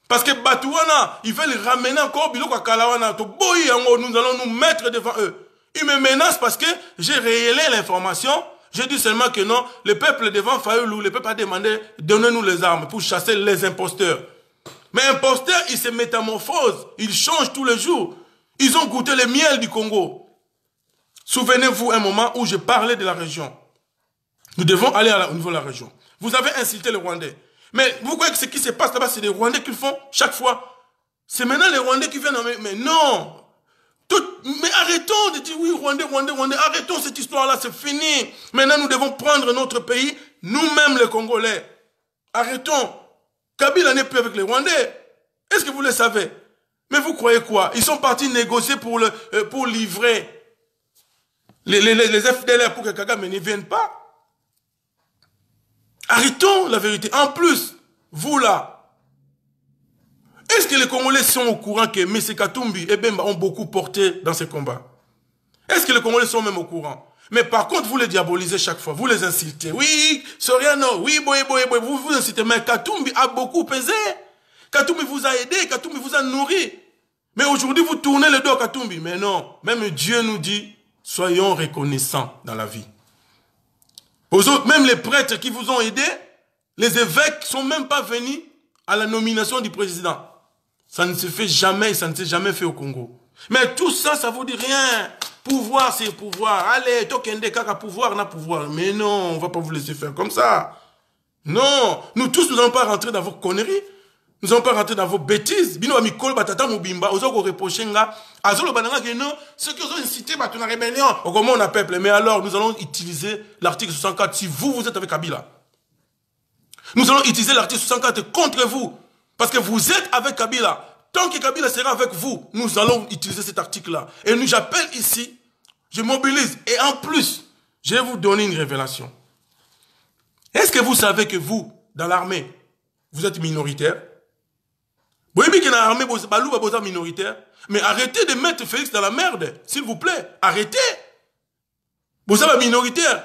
Parce que Batouana, ils veulent ramener encore Biloko Kalawana, nous allons nous mettre devant eux. Ils me menacent parce que j'ai réélé l'information je dis seulement que non, le peuple devant Fayoulou, le peuple a demandé, donnez-nous les armes pour chasser les imposteurs. Mais imposteurs, ils se métamorphosent, ils changent tous les jours. Ils ont goûté le miel du Congo. Souvenez-vous un moment où je parlais de la région. Nous devons aller à au niveau de la région. Vous avez insulté les Rwandais. Mais vous croyez que ce qui se passe là-bas, c'est les Rwandais qui le font chaque fois. C'est maintenant les Rwandais qui viennent. mais non, mais arrêtons de dire oui, Rwandais, Rwandais, Rwandais. Arrêtons cette histoire-là, c'est fini. Maintenant, nous devons prendre notre pays, nous-mêmes les Congolais. Arrêtons. Kabila n'est plus avec les Rwandais. Est-ce que vous le savez Mais vous croyez quoi Ils sont partis négocier pour, le, euh, pour livrer les, les, les FDLR pour que Kagame ne vienne pas. Arrêtons la vérité. En plus, vous là, est-ce que les Congolais sont au courant que M. Katumbi et Bemba ont beaucoup porté dans ces combats Est-ce que les Congolais sont même au courant Mais par contre, vous les diabolisez chaque fois, vous les insultez. Oui, Soriano, oui, boy, boy, boy, vous vous insultez. Mais Katumbi a beaucoup pesé. Katumbi vous a aidé, Katumbi vous a nourri. Mais aujourd'hui, vous tournez le dos à Katumbi. Mais non, même Dieu nous dit, soyons reconnaissants dans la vie. Aux autres, même les prêtres qui vous ont aidé, les évêques sont même pas venus à la nomination du président. Ça ne se fait jamais, ça ne s'est jamais fait au Congo. Mais tout ça, ça vous dit rien. Pouvoir, c'est pouvoir. Allez, tokende kaka, pouvoir, na pouvoir. Mais non, on va pas vous laisser faire comme ça. Non, nous tous, nous n'allons pas rentrer dans vos conneries. Nous n'allons pas rentrer dans vos bêtises. batata Mais alors, nous allons utiliser l'article 64 si vous, vous êtes avec Kabila. Nous allons utiliser l'article 64 contre vous. Parce que vous êtes avec Kabila. Tant que Kabila sera avec vous, nous allons utiliser cet article-là. Et nous, j'appelle ici, je mobilise. Et en plus, je vais vous donner une révélation. Est-ce que vous savez que vous, dans l'armée, vous êtes minoritaire Vous Boyebi que dans l'armée, vous êtes minoritaire. Mais arrêtez de mettre Félix dans la merde, s'il vous plaît. Arrêtez. Vous êtes minoritaire.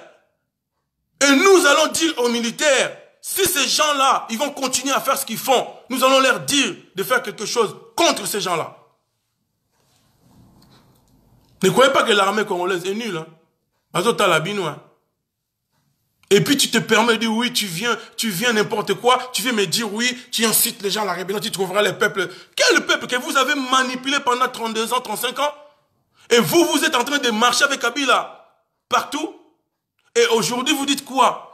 Et nous allons dire aux militaires, si ces gens-là, ils vont continuer à faire ce qu'ils font, nous allons leur dire de faire quelque chose contre ces gens-là. Ne croyez pas que l'armée congolaise est nulle. Hein. hein. Et puis tu te permets de dire oui, tu viens, tu viens n'importe quoi, tu viens me dire oui, tu incites les gens à la rébellion, tu trouveras les peuples. Quel peuple que vous avez manipulé pendant 32 ans, 35 ans Et vous, vous êtes en train de marcher avec Kabila partout. Et aujourd'hui, vous dites quoi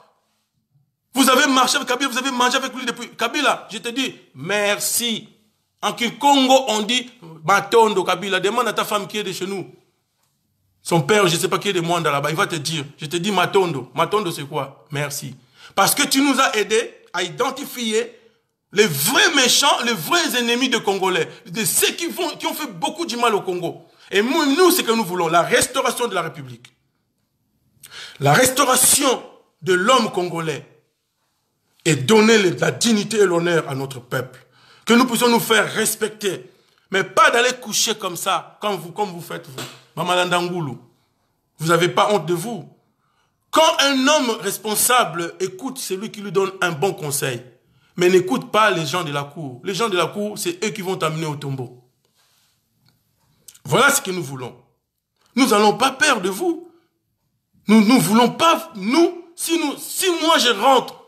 vous avez marché avec Kabila, vous avez mangé avec lui depuis. Kabila, je te dis merci. En Congo, on dit Matondo Kabila. Demande à ta femme qui est de chez nous. Son père, je ne sais pas qui est de moi là-bas, il va te dire. Je te dis Matondo. Matondo, c'est quoi Merci. Parce que tu nous as aidés à identifier les vrais méchants, les vrais ennemis de Congolais, de ceux qui, vont, qui ont fait beaucoup du mal au Congo. Et nous, c'est que nous voulons, la restauration de la République. La restauration de l'homme congolais et donner la dignité et l'honneur à notre peuple. Que nous puissions nous faire respecter, mais pas d'aller coucher comme ça, comme vous, comme vous faites vous. d'Angoulou. vous n'avez pas honte de vous. Quand un homme responsable écoute celui qui lui donne un bon conseil, mais n'écoute pas les gens de la cour. Les gens de la cour, c'est eux qui vont t'amener au tombeau. Voilà ce que nous voulons. Nous n'allons pas perdre de vous. Nous ne voulons pas, nous, si, nous, si moi je rentre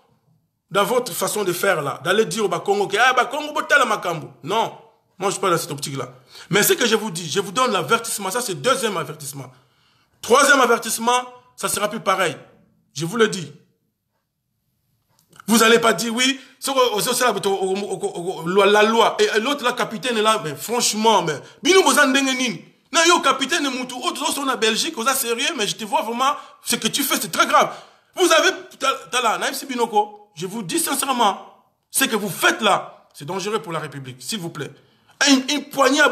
dans votre façon de faire là, d'aller dire au Bakongo que ah Bakongo botala makambo. Non, moi je suis pas dans cette optique là. Mais ce que je vous dis, je vous donne l'avertissement, ça c'est deuxième avertissement. Troisième avertissement, ça sera plus pareil. Je vous le dis. Vous n'allez pas dire oui, la loi et l'autre là capitaine est là mais franchement mais Non, il y Non, yo capitaine au autres de en Belgique, aux sérieux mais je te vois vraiment ce que tu fais c'est très grave. Vous avez t'as là, Naïm Binoko, je vous dis sincèrement, ce que vous faites là, c'est dangereux pour la République, s'il vous plaît. Une poignée à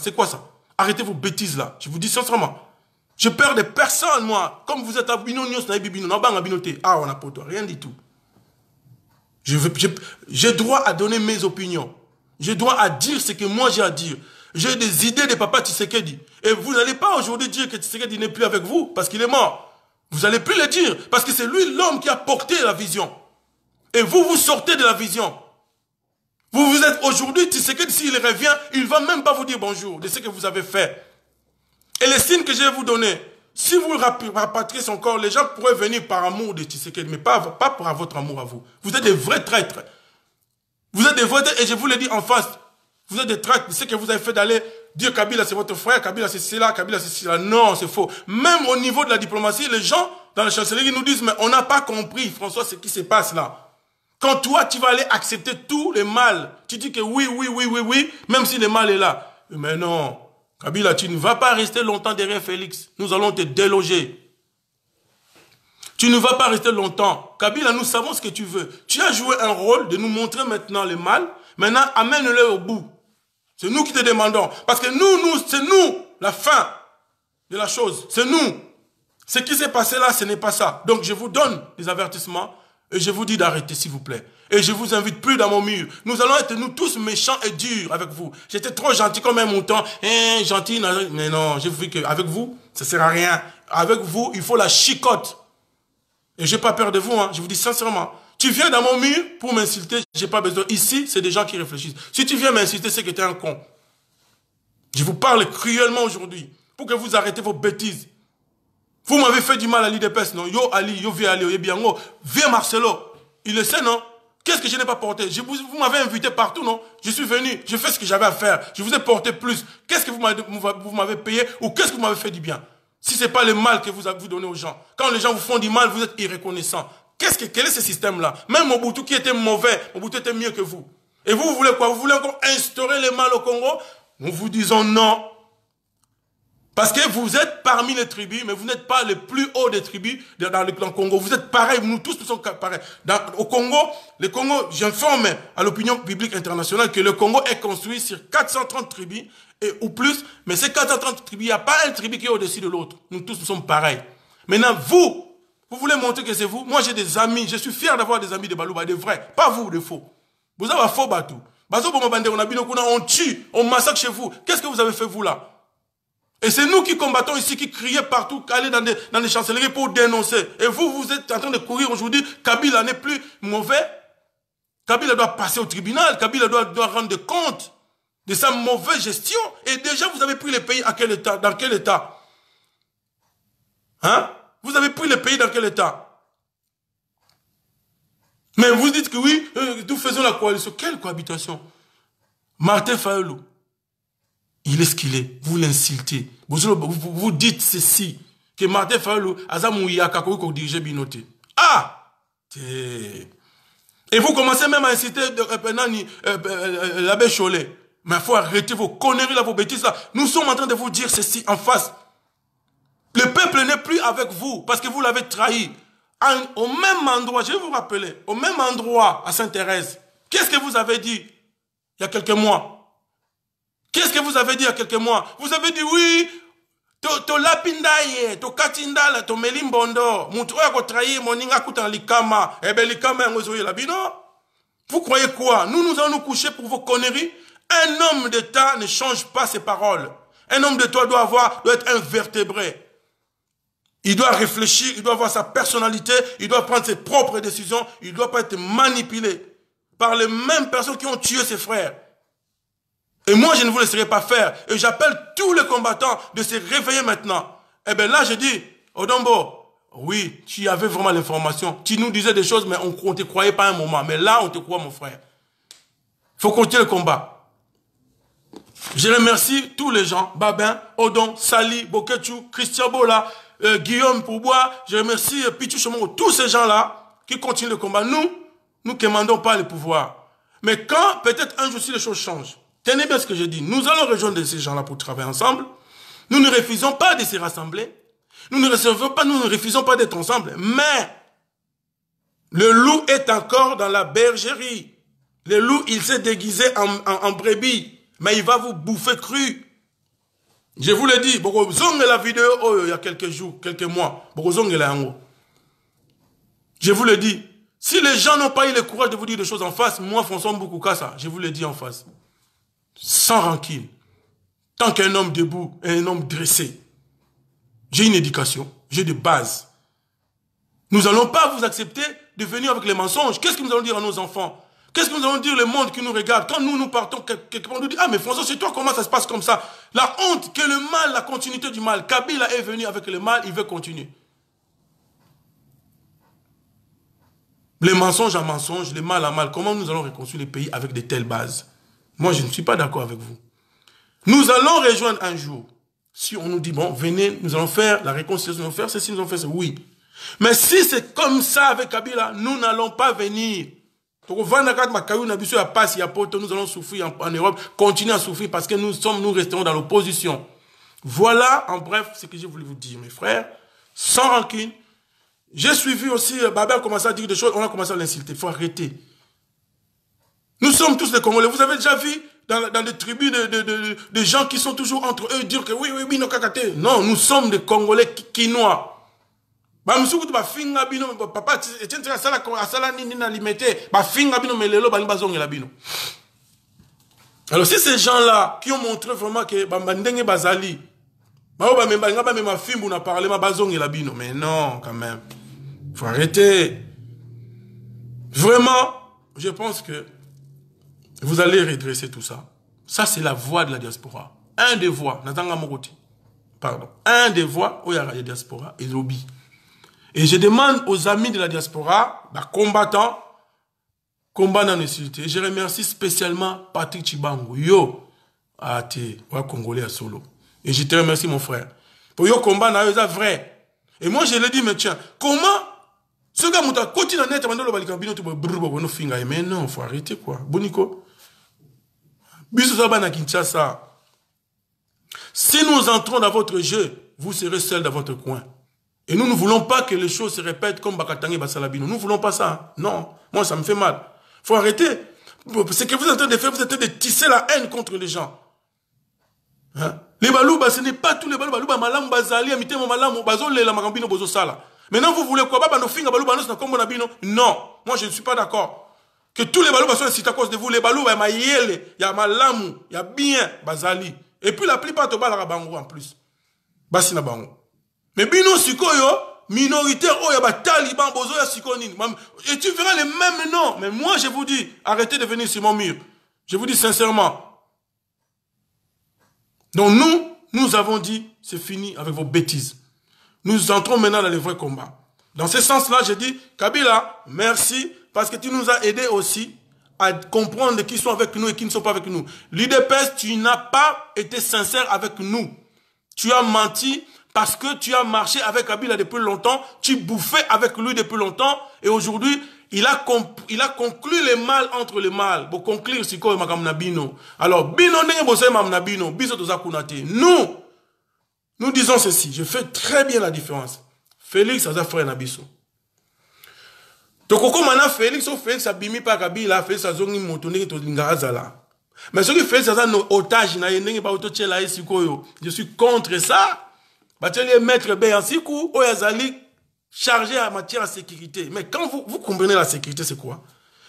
c'est quoi ça Arrêtez vos bêtises là, je vous dis sincèrement. Je perds des personnes, moi. Comme vous êtes à Binonios, ah, on pas pour toi, rien du tout. J'ai droit à donner mes opinions. J'ai droit à dire ce que moi j'ai à dire. J'ai des idées de papa Tshisekedi. Et vous n'allez pas aujourd'hui dire que Tshisekedi n'est plus avec vous parce qu'il est mort. Vous allez plus le dire parce que c'est lui l'homme qui a porté la vision. Et vous, vous sortez de la vision. Vous vous êtes aujourd'hui, tu sais que s'il revient, il va même pas vous dire bonjour de ce que vous avez fait. Et les signes que je vais vous donner, si vous rapatriez son corps, les gens pourraient venir par amour de Tshisekedi, mais pas, pas par votre amour à vous. Vous êtes des vrais traîtres. Vous êtes des vrais traîtres, et je vous le dis en face, vous êtes des tracts. Ce que vous avez fait d'aller dire Kabila c'est votre frère, Kabila c'est cela, Kabila c'est cela. Non, c'est faux. Même au niveau de la diplomatie, les gens dans la chancellerie nous disent, mais on n'a pas compris, François, ce qui se passe là. Quand toi, tu vas aller accepter tous les mal, tu dis que oui, oui, oui, oui, oui, même si le mal est là. Mais non, Kabila, tu ne vas pas rester longtemps derrière Félix. Nous allons te déloger. Tu ne vas pas rester longtemps. Kabila, nous savons ce que tu veux. Tu as joué un rôle de nous montrer maintenant le mal. Maintenant, amène-le au bout. C'est nous qui te demandons. Parce que nous, nous, c'est nous, la fin de la chose. C'est nous. Ce qui s'est passé là, ce n'est pas ça. Donc je vous donne des avertissements et je vous dis d'arrêter, s'il vous plaît. Et je vous invite plus dans mon mur. Nous allons être, nous tous, méchants et durs avec vous. J'étais trop gentil comme un mouton. Hein, gentil, mais non, vous dis qu'avec vous, ça sert à rien. Avec vous, il faut la chicote. Et j'ai pas peur de vous, hein. je vous dis sincèrement. Tu viens dans mon mur pour m'insulter, j'ai pas besoin. Ici, c'est des gens qui réfléchissent. Si tu viens m'insulter, c'est que tu es un con. Je vous parle cruellement aujourd'hui pour que vous arrêtez vos bêtises. Vous m'avez fait du mal à l'IDPS, non Yo Ali, yo viens Ali, yo Biango, viens Marcelo. Il le sait, non Qu'est-ce que je n'ai pas porté je Vous, m'avez invité partout, non Je suis venu, je fais ce que j'avais à faire. Je vous ai porté plus. Qu'est-ce que vous m'avez payé ou qu'est-ce que vous m'avez fait du bien Si ce n'est pas le mal que vous, donnez aux gens. Quand les gens vous font du mal, vous êtes irréconnaissants. Qu'est-ce que, quel est ce système-là Même Mobutu qui était mauvais, Mobutu était mieux que vous. Et vous, vous voulez quoi Vous voulez encore instaurer le mal au Congo Nous vous disons non. Parce que vous êtes parmi les tribus, mais vous n'êtes pas le plus haut des tribus dans le, Congo. Vous êtes pareil, nous tous nous sommes pareils. au Congo, le Congo, j'informe à l'opinion publique internationale que le Congo est construit sur 430 tribus et, ou plus, mais ces 430 tribus, il n'y a pas un tribu qui est au-dessus de l'autre. Nous tous nous sommes pareils. Maintenant, vous, vous voulez montrer que c'est vous Moi, j'ai des amis. Je suis fier d'avoir des amis de Balouba, des vrais. Pas vous, des faux. Vous avez faux bateau. On tue, on massacre chez vous. Qu'est-ce que vous avez fait, vous, là Et c'est nous qui combattons ici, qui criez partout, qui dans dans les chancelleries pour dénoncer. Et vous, vous êtes en train de courir aujourd'hui. Kabila n'est plus mauvais. Kabila doit passer au tribunal. Kabila doit, doit rendre compte de sa mauvaise gestion. Et déjà, vous avez pris le pays à quel état Dans quel état Hein vous avez pris le pays dans quel état Mais vous dites que oui, euh, nous faisons la coalition. Quelle cohabitation Martin faulou il est ce qu'il est. Vous l'insultez. Vous, dites ceci, que Martin Fayoulou, Azamouya dirigeait Binoté. Ah Et vous commencez même à inciter euh, euh, l'abbé Cholet. Mais il faut arrêter vos conneries là, vos bêtises Nous sommes en train de vous dire ceci en face. Le peuple n'est plus avec vous parce que vous l'avez trahi. au même endroit, je vais vous rappeler, au même endroit à Sainte-Thérèse, qu'est-ce que vous avez dit il y a quelques mois Qu'est-ce que vous avez dit il y a quelques mois Vous avez dit oui, melimbondo, eh ben, Vous croyez quoi Nous, nous allons nous coucher pour vos conneries Un homme d'État ne change pas ses paroles. Un homme de toi doit avoir, doit être invertébré. Il doit réfléchir, il doit avoir sa personnalité, il doit prendre ses propres décisions, il ne doit pas être manipulé par les mêmes personnes qui ont tué ses frères. Et moi, je ne vous laisserai pas faire. Et j'appelle tous les combattants de se réveiller maintenant. Et eh bien là, je dis, Odombo, oui, tu avais vraiment l'information. Tu nous disais des choses, mais on ne te croyait pas un moment. Mais là, on te croit, mon frère. faut continuer le combat. Je remercie tous les gens, Babin, Odon, Sali, Boketou, Christian Bola, euh, Guillaume Pourbois, je remercie euh, Pichu Chomongo, tous ces gens-là qui continuent le combat. Nous, nous ne commandons pas le pouvoir. Mais quand, peut-être un jour, si les choses changent, tenez bien ce que je dis, nous allons rejoindre ces gens-là pour travailler ensemble. Nous ne refusons pas de se rassembler. Nous ne recevons pas, nous ne refusons pas d'être ensemble. Mais, le loup est encore dans la bergerie. Le loup, il s'est déguisé en, en, en brebis, mais il va vous bouffer cru. Je vous le dis, bon la vidéo il y a quelques jours, quelques mois, la Je vous le dis, si les gens n'ont pas eu le courage de vous dire des choses en face, moi François Mboukouka je vous le dis en face. Sans rancune. Tant qu'un homme debout un homme dressé. J'ai une éducation, j'ai des bases. Nous n'allons pas vous accepter de venir avec les mensonges. Qu'est-ce que nous allons dire à nos enfants Qu'est-ce que nous allons dire le monde qui nous regarde Quand nous, nous partons quelque part, nous dit, ah mais François, c'est toi comment ça se passe comme ça La honte que le mal, la continuité du mal. Kabila est venu avec le mal, il veut continuer. Les mensonges à mensonges, les mal à mal. Comment nous allons reconstruire les pays avec de telles bases Moi, je ne suis pas d'accord avec vous. Nous allons rejoindre un jour. Si on nous dit, bon, venez, nous allons faire la réconciliation, nous allons faire ceci, nous allons faire ça. Oui. Mais si c'est comme ça avec Kabila, nous n'allons pas venir nous allons souffrir en, europe continuer à souffrir parce que nous sommes nous resterons dans l'opposition voilà en bref ce que je voulais vous dire mes frères sans rancune j'ai suivi aussi euh, Babel commencé à dire des choses on a commencé à l'insulter il faut arrêter nous sommes tous des congolais vous avez déjà vu dans, les tribus de, de, de, gens qui sont toujours entre eux dire que oui oui oui non non nous sommes des congolais qui noient bamosusu ba finga bino papa etienne à asala, ni nini na ba finga bino me lelo balingi bazongela bino alors si ces gens là qui ont montré vraiment que bandenge bazali bao nga ba bamema fimbu na parlement bazongela bino mais non quand même faut arrêter vraiment je pense que vous allez redresser tout ça ça c'est la voix de la diaspora un des voix nazanga moko pardon un des y a la diaspora elobi et je demande aux amis de la diaspora, bah, combattants, combat dans Et je remercie spécialement Patrick Chibango, yo, à wa congolais à solo. Et je te remercie mon frère. Pour yo combat na vrai. Et moi je le dis mais tiens, comment ce gars muta continue net bando le cabinet? bino tu mais non, faut arrêter quoi. Bonico. Bisous à bana Kinshasa. Si nous entrons dans votre jeu, vous serez seul dans votre coin. Et nous ne voulons pas que les choses se répètent comme Bakatangi Basalabino. Nous ne voulons pas ça. Non. Moi, ça me fait mal. faut arrêter. Ce que vous êtes en train de faire, vous êtes en train de tisser la haine contre les gens. Hein? Les balous, ce n'est pas tous les Balou. malam, bazali, mon malam, bazole, la marambino, bozo sala. Maintenant, vous voulez quoi? Baba, no finga, balouba, nos, nakombo, Non. Moi, je ne suis pas d'accord. Que tous les balous soient ici à cause de vous. Les y ma a il y a bien, bazali. Et puis, la plupart, te la en plus. Basina bango. Mais bino sikoyo, minorité oh, taliban, Et tu verras les mêmes noms. Mais moi, je vous dis, arrêtez de venir sur mon mur. Je vous dis sincèrement. Donc nous, nous avons dit, c'est fini avec vos bêtises. Nous entrons maintenant dans les vrais combats. Dans ce sens-là, je dis, Kabila, merci, parce que tu nous as aidés aussi à comprendre qui sont avec nous et qui ne sont pas avec nous. L'IDPS, tu n'as pas été sincère avec nous. Tu as menti parce que tu as marché avec Abila depuis longtemps, tu bouffais avec lui depuis longtemps, et aujourd'hui, il a, il a conclu le mal entre le mal. Pour conclure, c'est quoi, Makamnabino? Alors, Bino n'est biso kunate. Nous, nous disons ceci, je fais très bien la différence. Félix, ça frère Nabiso. tokoko mana félix o oh, félix bimi mpa kabila félix zongi moto ndenge tolingaka la. mais qui félix ça na otage na ye ndenge baototyela ye sikoyo je suis contre ça un maître Beyansiku Oyazali chargé en matière de sécurité. Mais quand vous, vous comprenez la sécurité, c'est quoi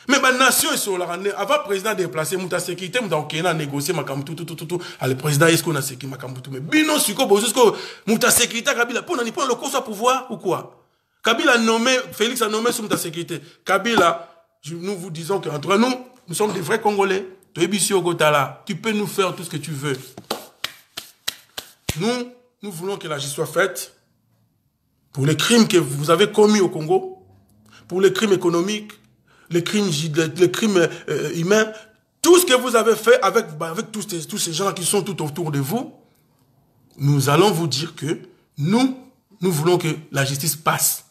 mais ma nation est sur la rande. Avant le président déplacé, mouta sécurité, mouta okena négocier, makamoutou, tout, tout, tout, tout. le président, est-ce qu'on a sécurité, makamoutou? Mais bino, suko, bo, mouta sécurité, Kabila, pour n'en pas le pouvoir, ou quoi? Kabila a nommé, Félix a nommé sous mouta sécurité. Kabila, nous vous disons qu'entre nous, nous sommes des vrais Congolais. Tu es au Gotala, tu peux nous faire tout ce que tu veux. Nous, nous voulons que la justice soit faite pour les crimes que vous avez commis au Congo, pour les crimes économiques, les crimes, les crimes euh, humains, tout ce que vous avez fait avec, bah, avec tous, tous ces gens qui sont tout autour de vous, nous allons vous dire que nous, nous voulons que la justice passe.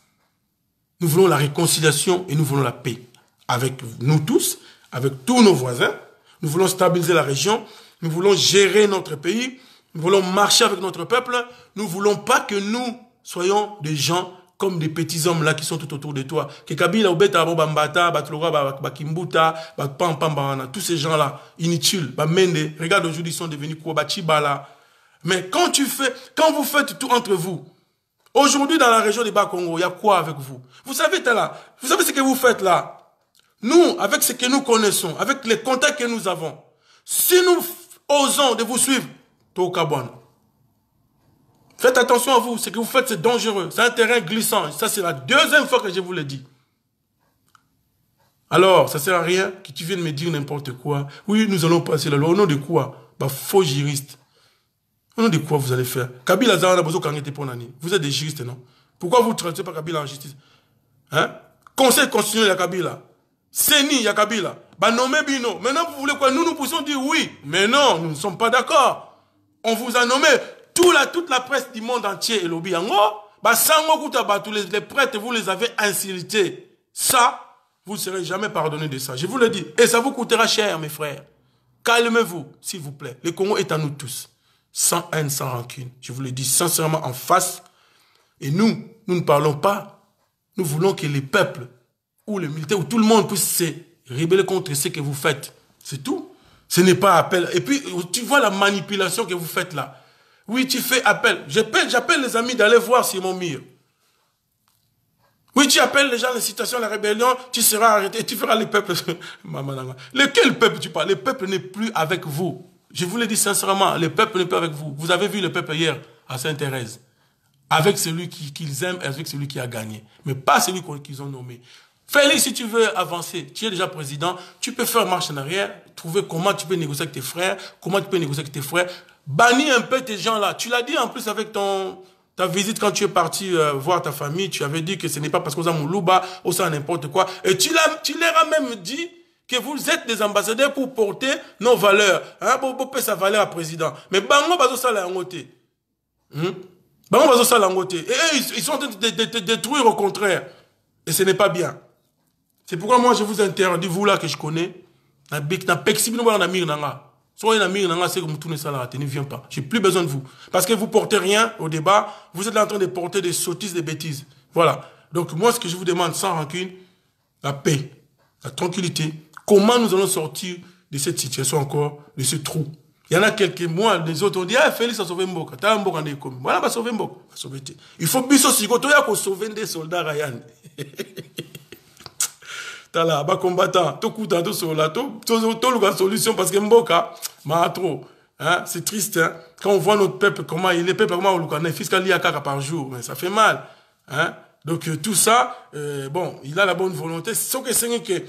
Nous voulons la réconciliation et nous voulons la paix. Avec nous tous, avec tous nos voisins, nous voulons stabiliser la région, nous voulons gérer notre pays, nous voulons marcher avec notre peuple. Nous ne voulons pas que nous soyons des gens comme des petits hommes là qui sont tout autour de toi. Bambata, Bakimbuta, tous ces gens-là, inutiles, mende. regarde aujourd'hui, ils sont devenus quoi, Chibala. Mais quand tu fais, quand vous faites tout entre vous, aujourd'hui dans la région des Bas-Congo, il y a quoi avec vous Vous savez, là, vous savez ce que vous faites là Nous, avec ce que nous connaissons, avec les contacts que nous avons, si nous osons de vous suivre, Toka Faites attention à vous, ce que vous faites c'est dangereux, c'est un terrain glissant. Ça c'est la deuxième fois que je vous le dis. Alors, ça ne sert à rien que tu viennes me dire n'importe quoi. Oui, nous allons passer la loi. Au nom de quoi Bah, faux juriste. Au nom de quoi vous allez faire Kabila Zahana Bozo Vous êtes des juristes, non Pourquoi vous ne traitez pas Kabila en justice hein? Conseil constitutionnel à Kabila. Séni à Kabila. Bah, nommé Bino. Maintenant, vous voulez quoi Nous, nous pouvons dire oui. Mais non, nous ne sommes pas d'accord. On vous a nommé toute la, toute la presse du monde entier et lobby tous les, les prêtres, vous les avez insultés. Ça, vous ne serez jamais pardonné de ça. Je vous le dis. Et ça vous coûtera cher, mes frères. Calmez-vous, s'il vous plaît. Le Congo est à nous tous. Sans haine, sans rancune. Je vous le dis sincèrement en face. Et nous, nous ne parlons pas. Nous voulons que les peuples, ou les militaires, ou tout le monde puisse se rébeller contre ce que vous faites. C'est tout. Ce n'est pas appel. Et puis, tu vois la manipulation que vous faites là. Oui, tu fais appel. J'appelle les amis d'aller voir Simon Mire. Oui, tu appelles les gens les citations, la rébellion, tu seras arrêté, tu feras les peuples. [LAUGHS] Lequel peuple tu parles Le peuple n'est plus avec vous. Je vous le dis sincèrement, le peuple n'est plus avec vous. Vous avez vu le peuple hier à Sainte-Thérèse. Avec celui qu'ils aiment, avec celui qui a gagné. Mais pas celui qu'ils ont nommé. Félix, si tu veux avancer, tu es déjà président, tu peux faire marche en arrière, trouver comment tu peux négocier avec tes frères, comment tu peux négocier avec tes frères, bannis un peu tes gens-là. Tu l'as dit en plus avec ton, ta visite quand tu es parti euh, voir ta famille, tu avais dit que ce n'est pas parce qu'on a Moulouba, ou ça n'importe quoi. Et tu, tu leur as même dit que vous êtes des ambassadeurs pour porter nos valeurs. Hein, pour, pour sa valeur à président. Mais bango bazo ça hmm? Bango bazo ça Et ils, sont en train de, détruire au contraire. Et ce n'est pas bien. C'est pourquoi moi je vous interdis, vous là que je connais, c'est na ne viens pas. J'ai plus besoin de vous. Parce que vous portez rien au débat, vous êtes là en train de porter des sottises, des bêtises. Voilà. Donc moi, ce que je vous demande sans rancune, la paix, la tranquillité, comment nous allons sortir de cette situation encore, de ce trou. Il y en a quelques mois, les autres ont dit, ah, Félix a sauvé Mboka, t'as un Mboka en Mbok. Voilà, va sauver Mboka, va sauver Il faut que sauvé des soldats, Ryan. [LAUGHS] tala bacombattant tout tosola la solution parce que mboka maa trop hein? c'est triste hein? quand on voit notre peuple comment il est peuple comment oluka nefis kalia kaka par jour mais ça fait mal hein? donc euh, tout ça euh, bon il a la bonne volonté sauf que c'est que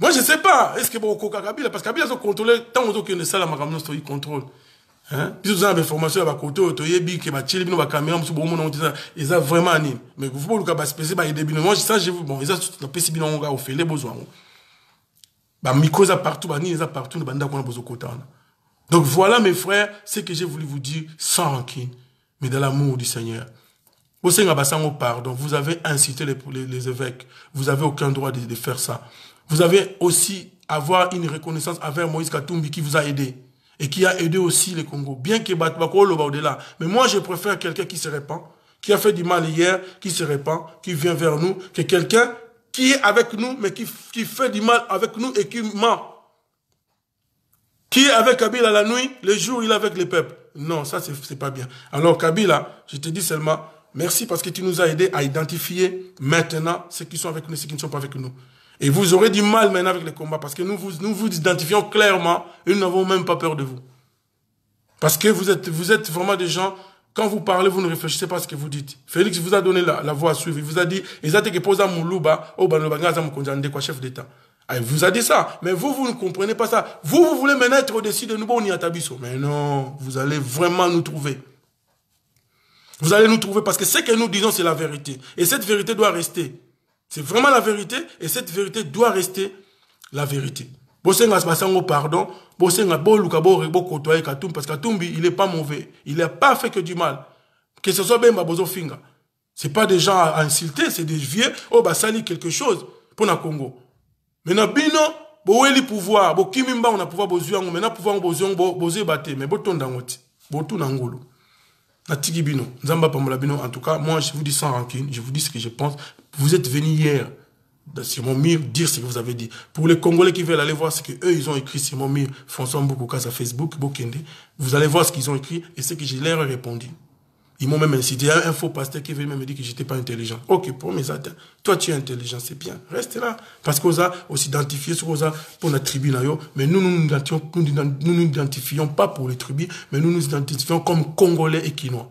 moi je sais pas est ce que bon kabila parce que kabila que ne ozokende esalamaka nyonso i contrôle biso hein? toza na bainformation ya bakote oyo toyebi ke batieli bino bacamera mosusu bomona ngo te eza vraiment nini mais vous pouvez passer par les débuts. moi ça bon eza napesi bino yango fait les besoins bah bamicro eza partout bah ni, ça partout na a besoin de wana donc voilà mes frères ce que j'ai voulu vous dire sans rancune mais dans l'amour du seigneur bosenga basango pardon vous avez incité les, les, les évêques vous avez aucun droit de, de faire ça vous avez aussi avoir une reconnaissance envers moïse katumbi qui vous a aidé et qui a aidé aussi les Congo. Bien que Batbako le au-delà. Mais moi, je préfère quelqu'un qui se répand, qui a fait du mal hier, qui se répand, qui vient vers nous, que quelqu'un qui est avec nous, mais qui, fait du mal avec nous et qui ment. Qui est avec Kabila la nuit, le jour il est avec les peuples. Non, ça, c'est pas bien. Alors, Kabila, je te dis seulement, merci parce que tu nous as aidés à identifier maintenant ceux qui sont avec nous et ceux qui ne sont pas avec nous. Et vous aurez du mal maintenant avec les combats parce que nous vous, nous vous identifions clairement et nous n'avons même pas peur de vous. Parce que vous êtes, vous êtes vraiment des gens, quand vous parlez, vous ne réfléchissez pas à ce que vous dites. Félix vous a donné la, la voie à suivre. Il vous a dit, chef d'État. Ah, il vous a dit ça. Mais vous, vous ne comprenez pas ça. Vous, vous voulez maintenant être au-dessus de nous, on y a Mais non, vous allez vraiment nous trouver. Vous allez nous trouver parce que ce que nous disons, c'est la vérité. Et cette vérité doit rester. C'est vraiment la vérité et cette vérité doit rester la vérité. Bosenga Sbasango, pardon. Bosenga Boluka rebo, Kotoye Katumbi parce que Katumbi, il n'est pas mauvais. Il n'a pas fait que du mal. Que ce soit Bemba Finga, c'est pas des gens à insulter, c'est des vieux. Oh, bah, sali quelque chose pour le Congo. Maintenant, Bino, Boweli pouvoir, kimimba on a pouvoir Bozuango, maintenant pouvoir Bozuango, Bozé Bate, mais Botondangot, Botunangolo. Natiki Nzamba en tout cas, moi je vous dis sans rancune, je vous dis ce que je pense. Vous êtes venus hier sur mon mur dire ce que vous avez dit. Pour les Congolais qui veulent aller voir ce que eux ils ont écrit sur mon mur, François à Facebook, vous allez voir ce qu'ils ont écrit et ce que j'ai leur répondu. Ils m'ont même incité. a un faux pasteur qui veut même me dire que j'étais pas intelligent. Ok, pour mes atteintes. Toi, tu es intelligent, c'est bien. Reste là. Parce qu'on a aussi identifié sur pour la tribu. Mais nous, nous nous identifions pas pour les tribus, mais nous nous identifions comme Congolais et Quinois.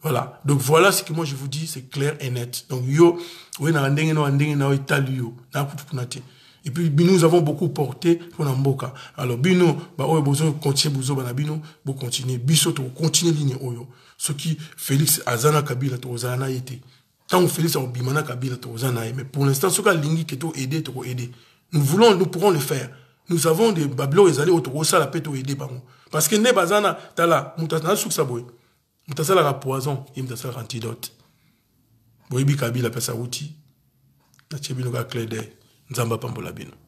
Voilà. Donc voilà ce que moi je vous dis, c'est clair et net. Donc yo, et puis nous avons beaucoup porté pour Namboka. Alors bino, bah ouais, bozo continue, bozo, bah bino, avons continuer, biso, continuer ligne oyo ce qui félix Azana kabila tokozala na été tant félix akobima kabila tokoza na mais pour l'instant lingi alingi ke to aider nous voulons nous pourrons le faire nous avons des babilo ezali oyo tokosala mpe aider bango parce que ne bazana na tala mutasana nazosukisa boye moto la poison ye moto asalaka antidote boyebi kabila pesa outil natie bino ka clé deur nzamba bino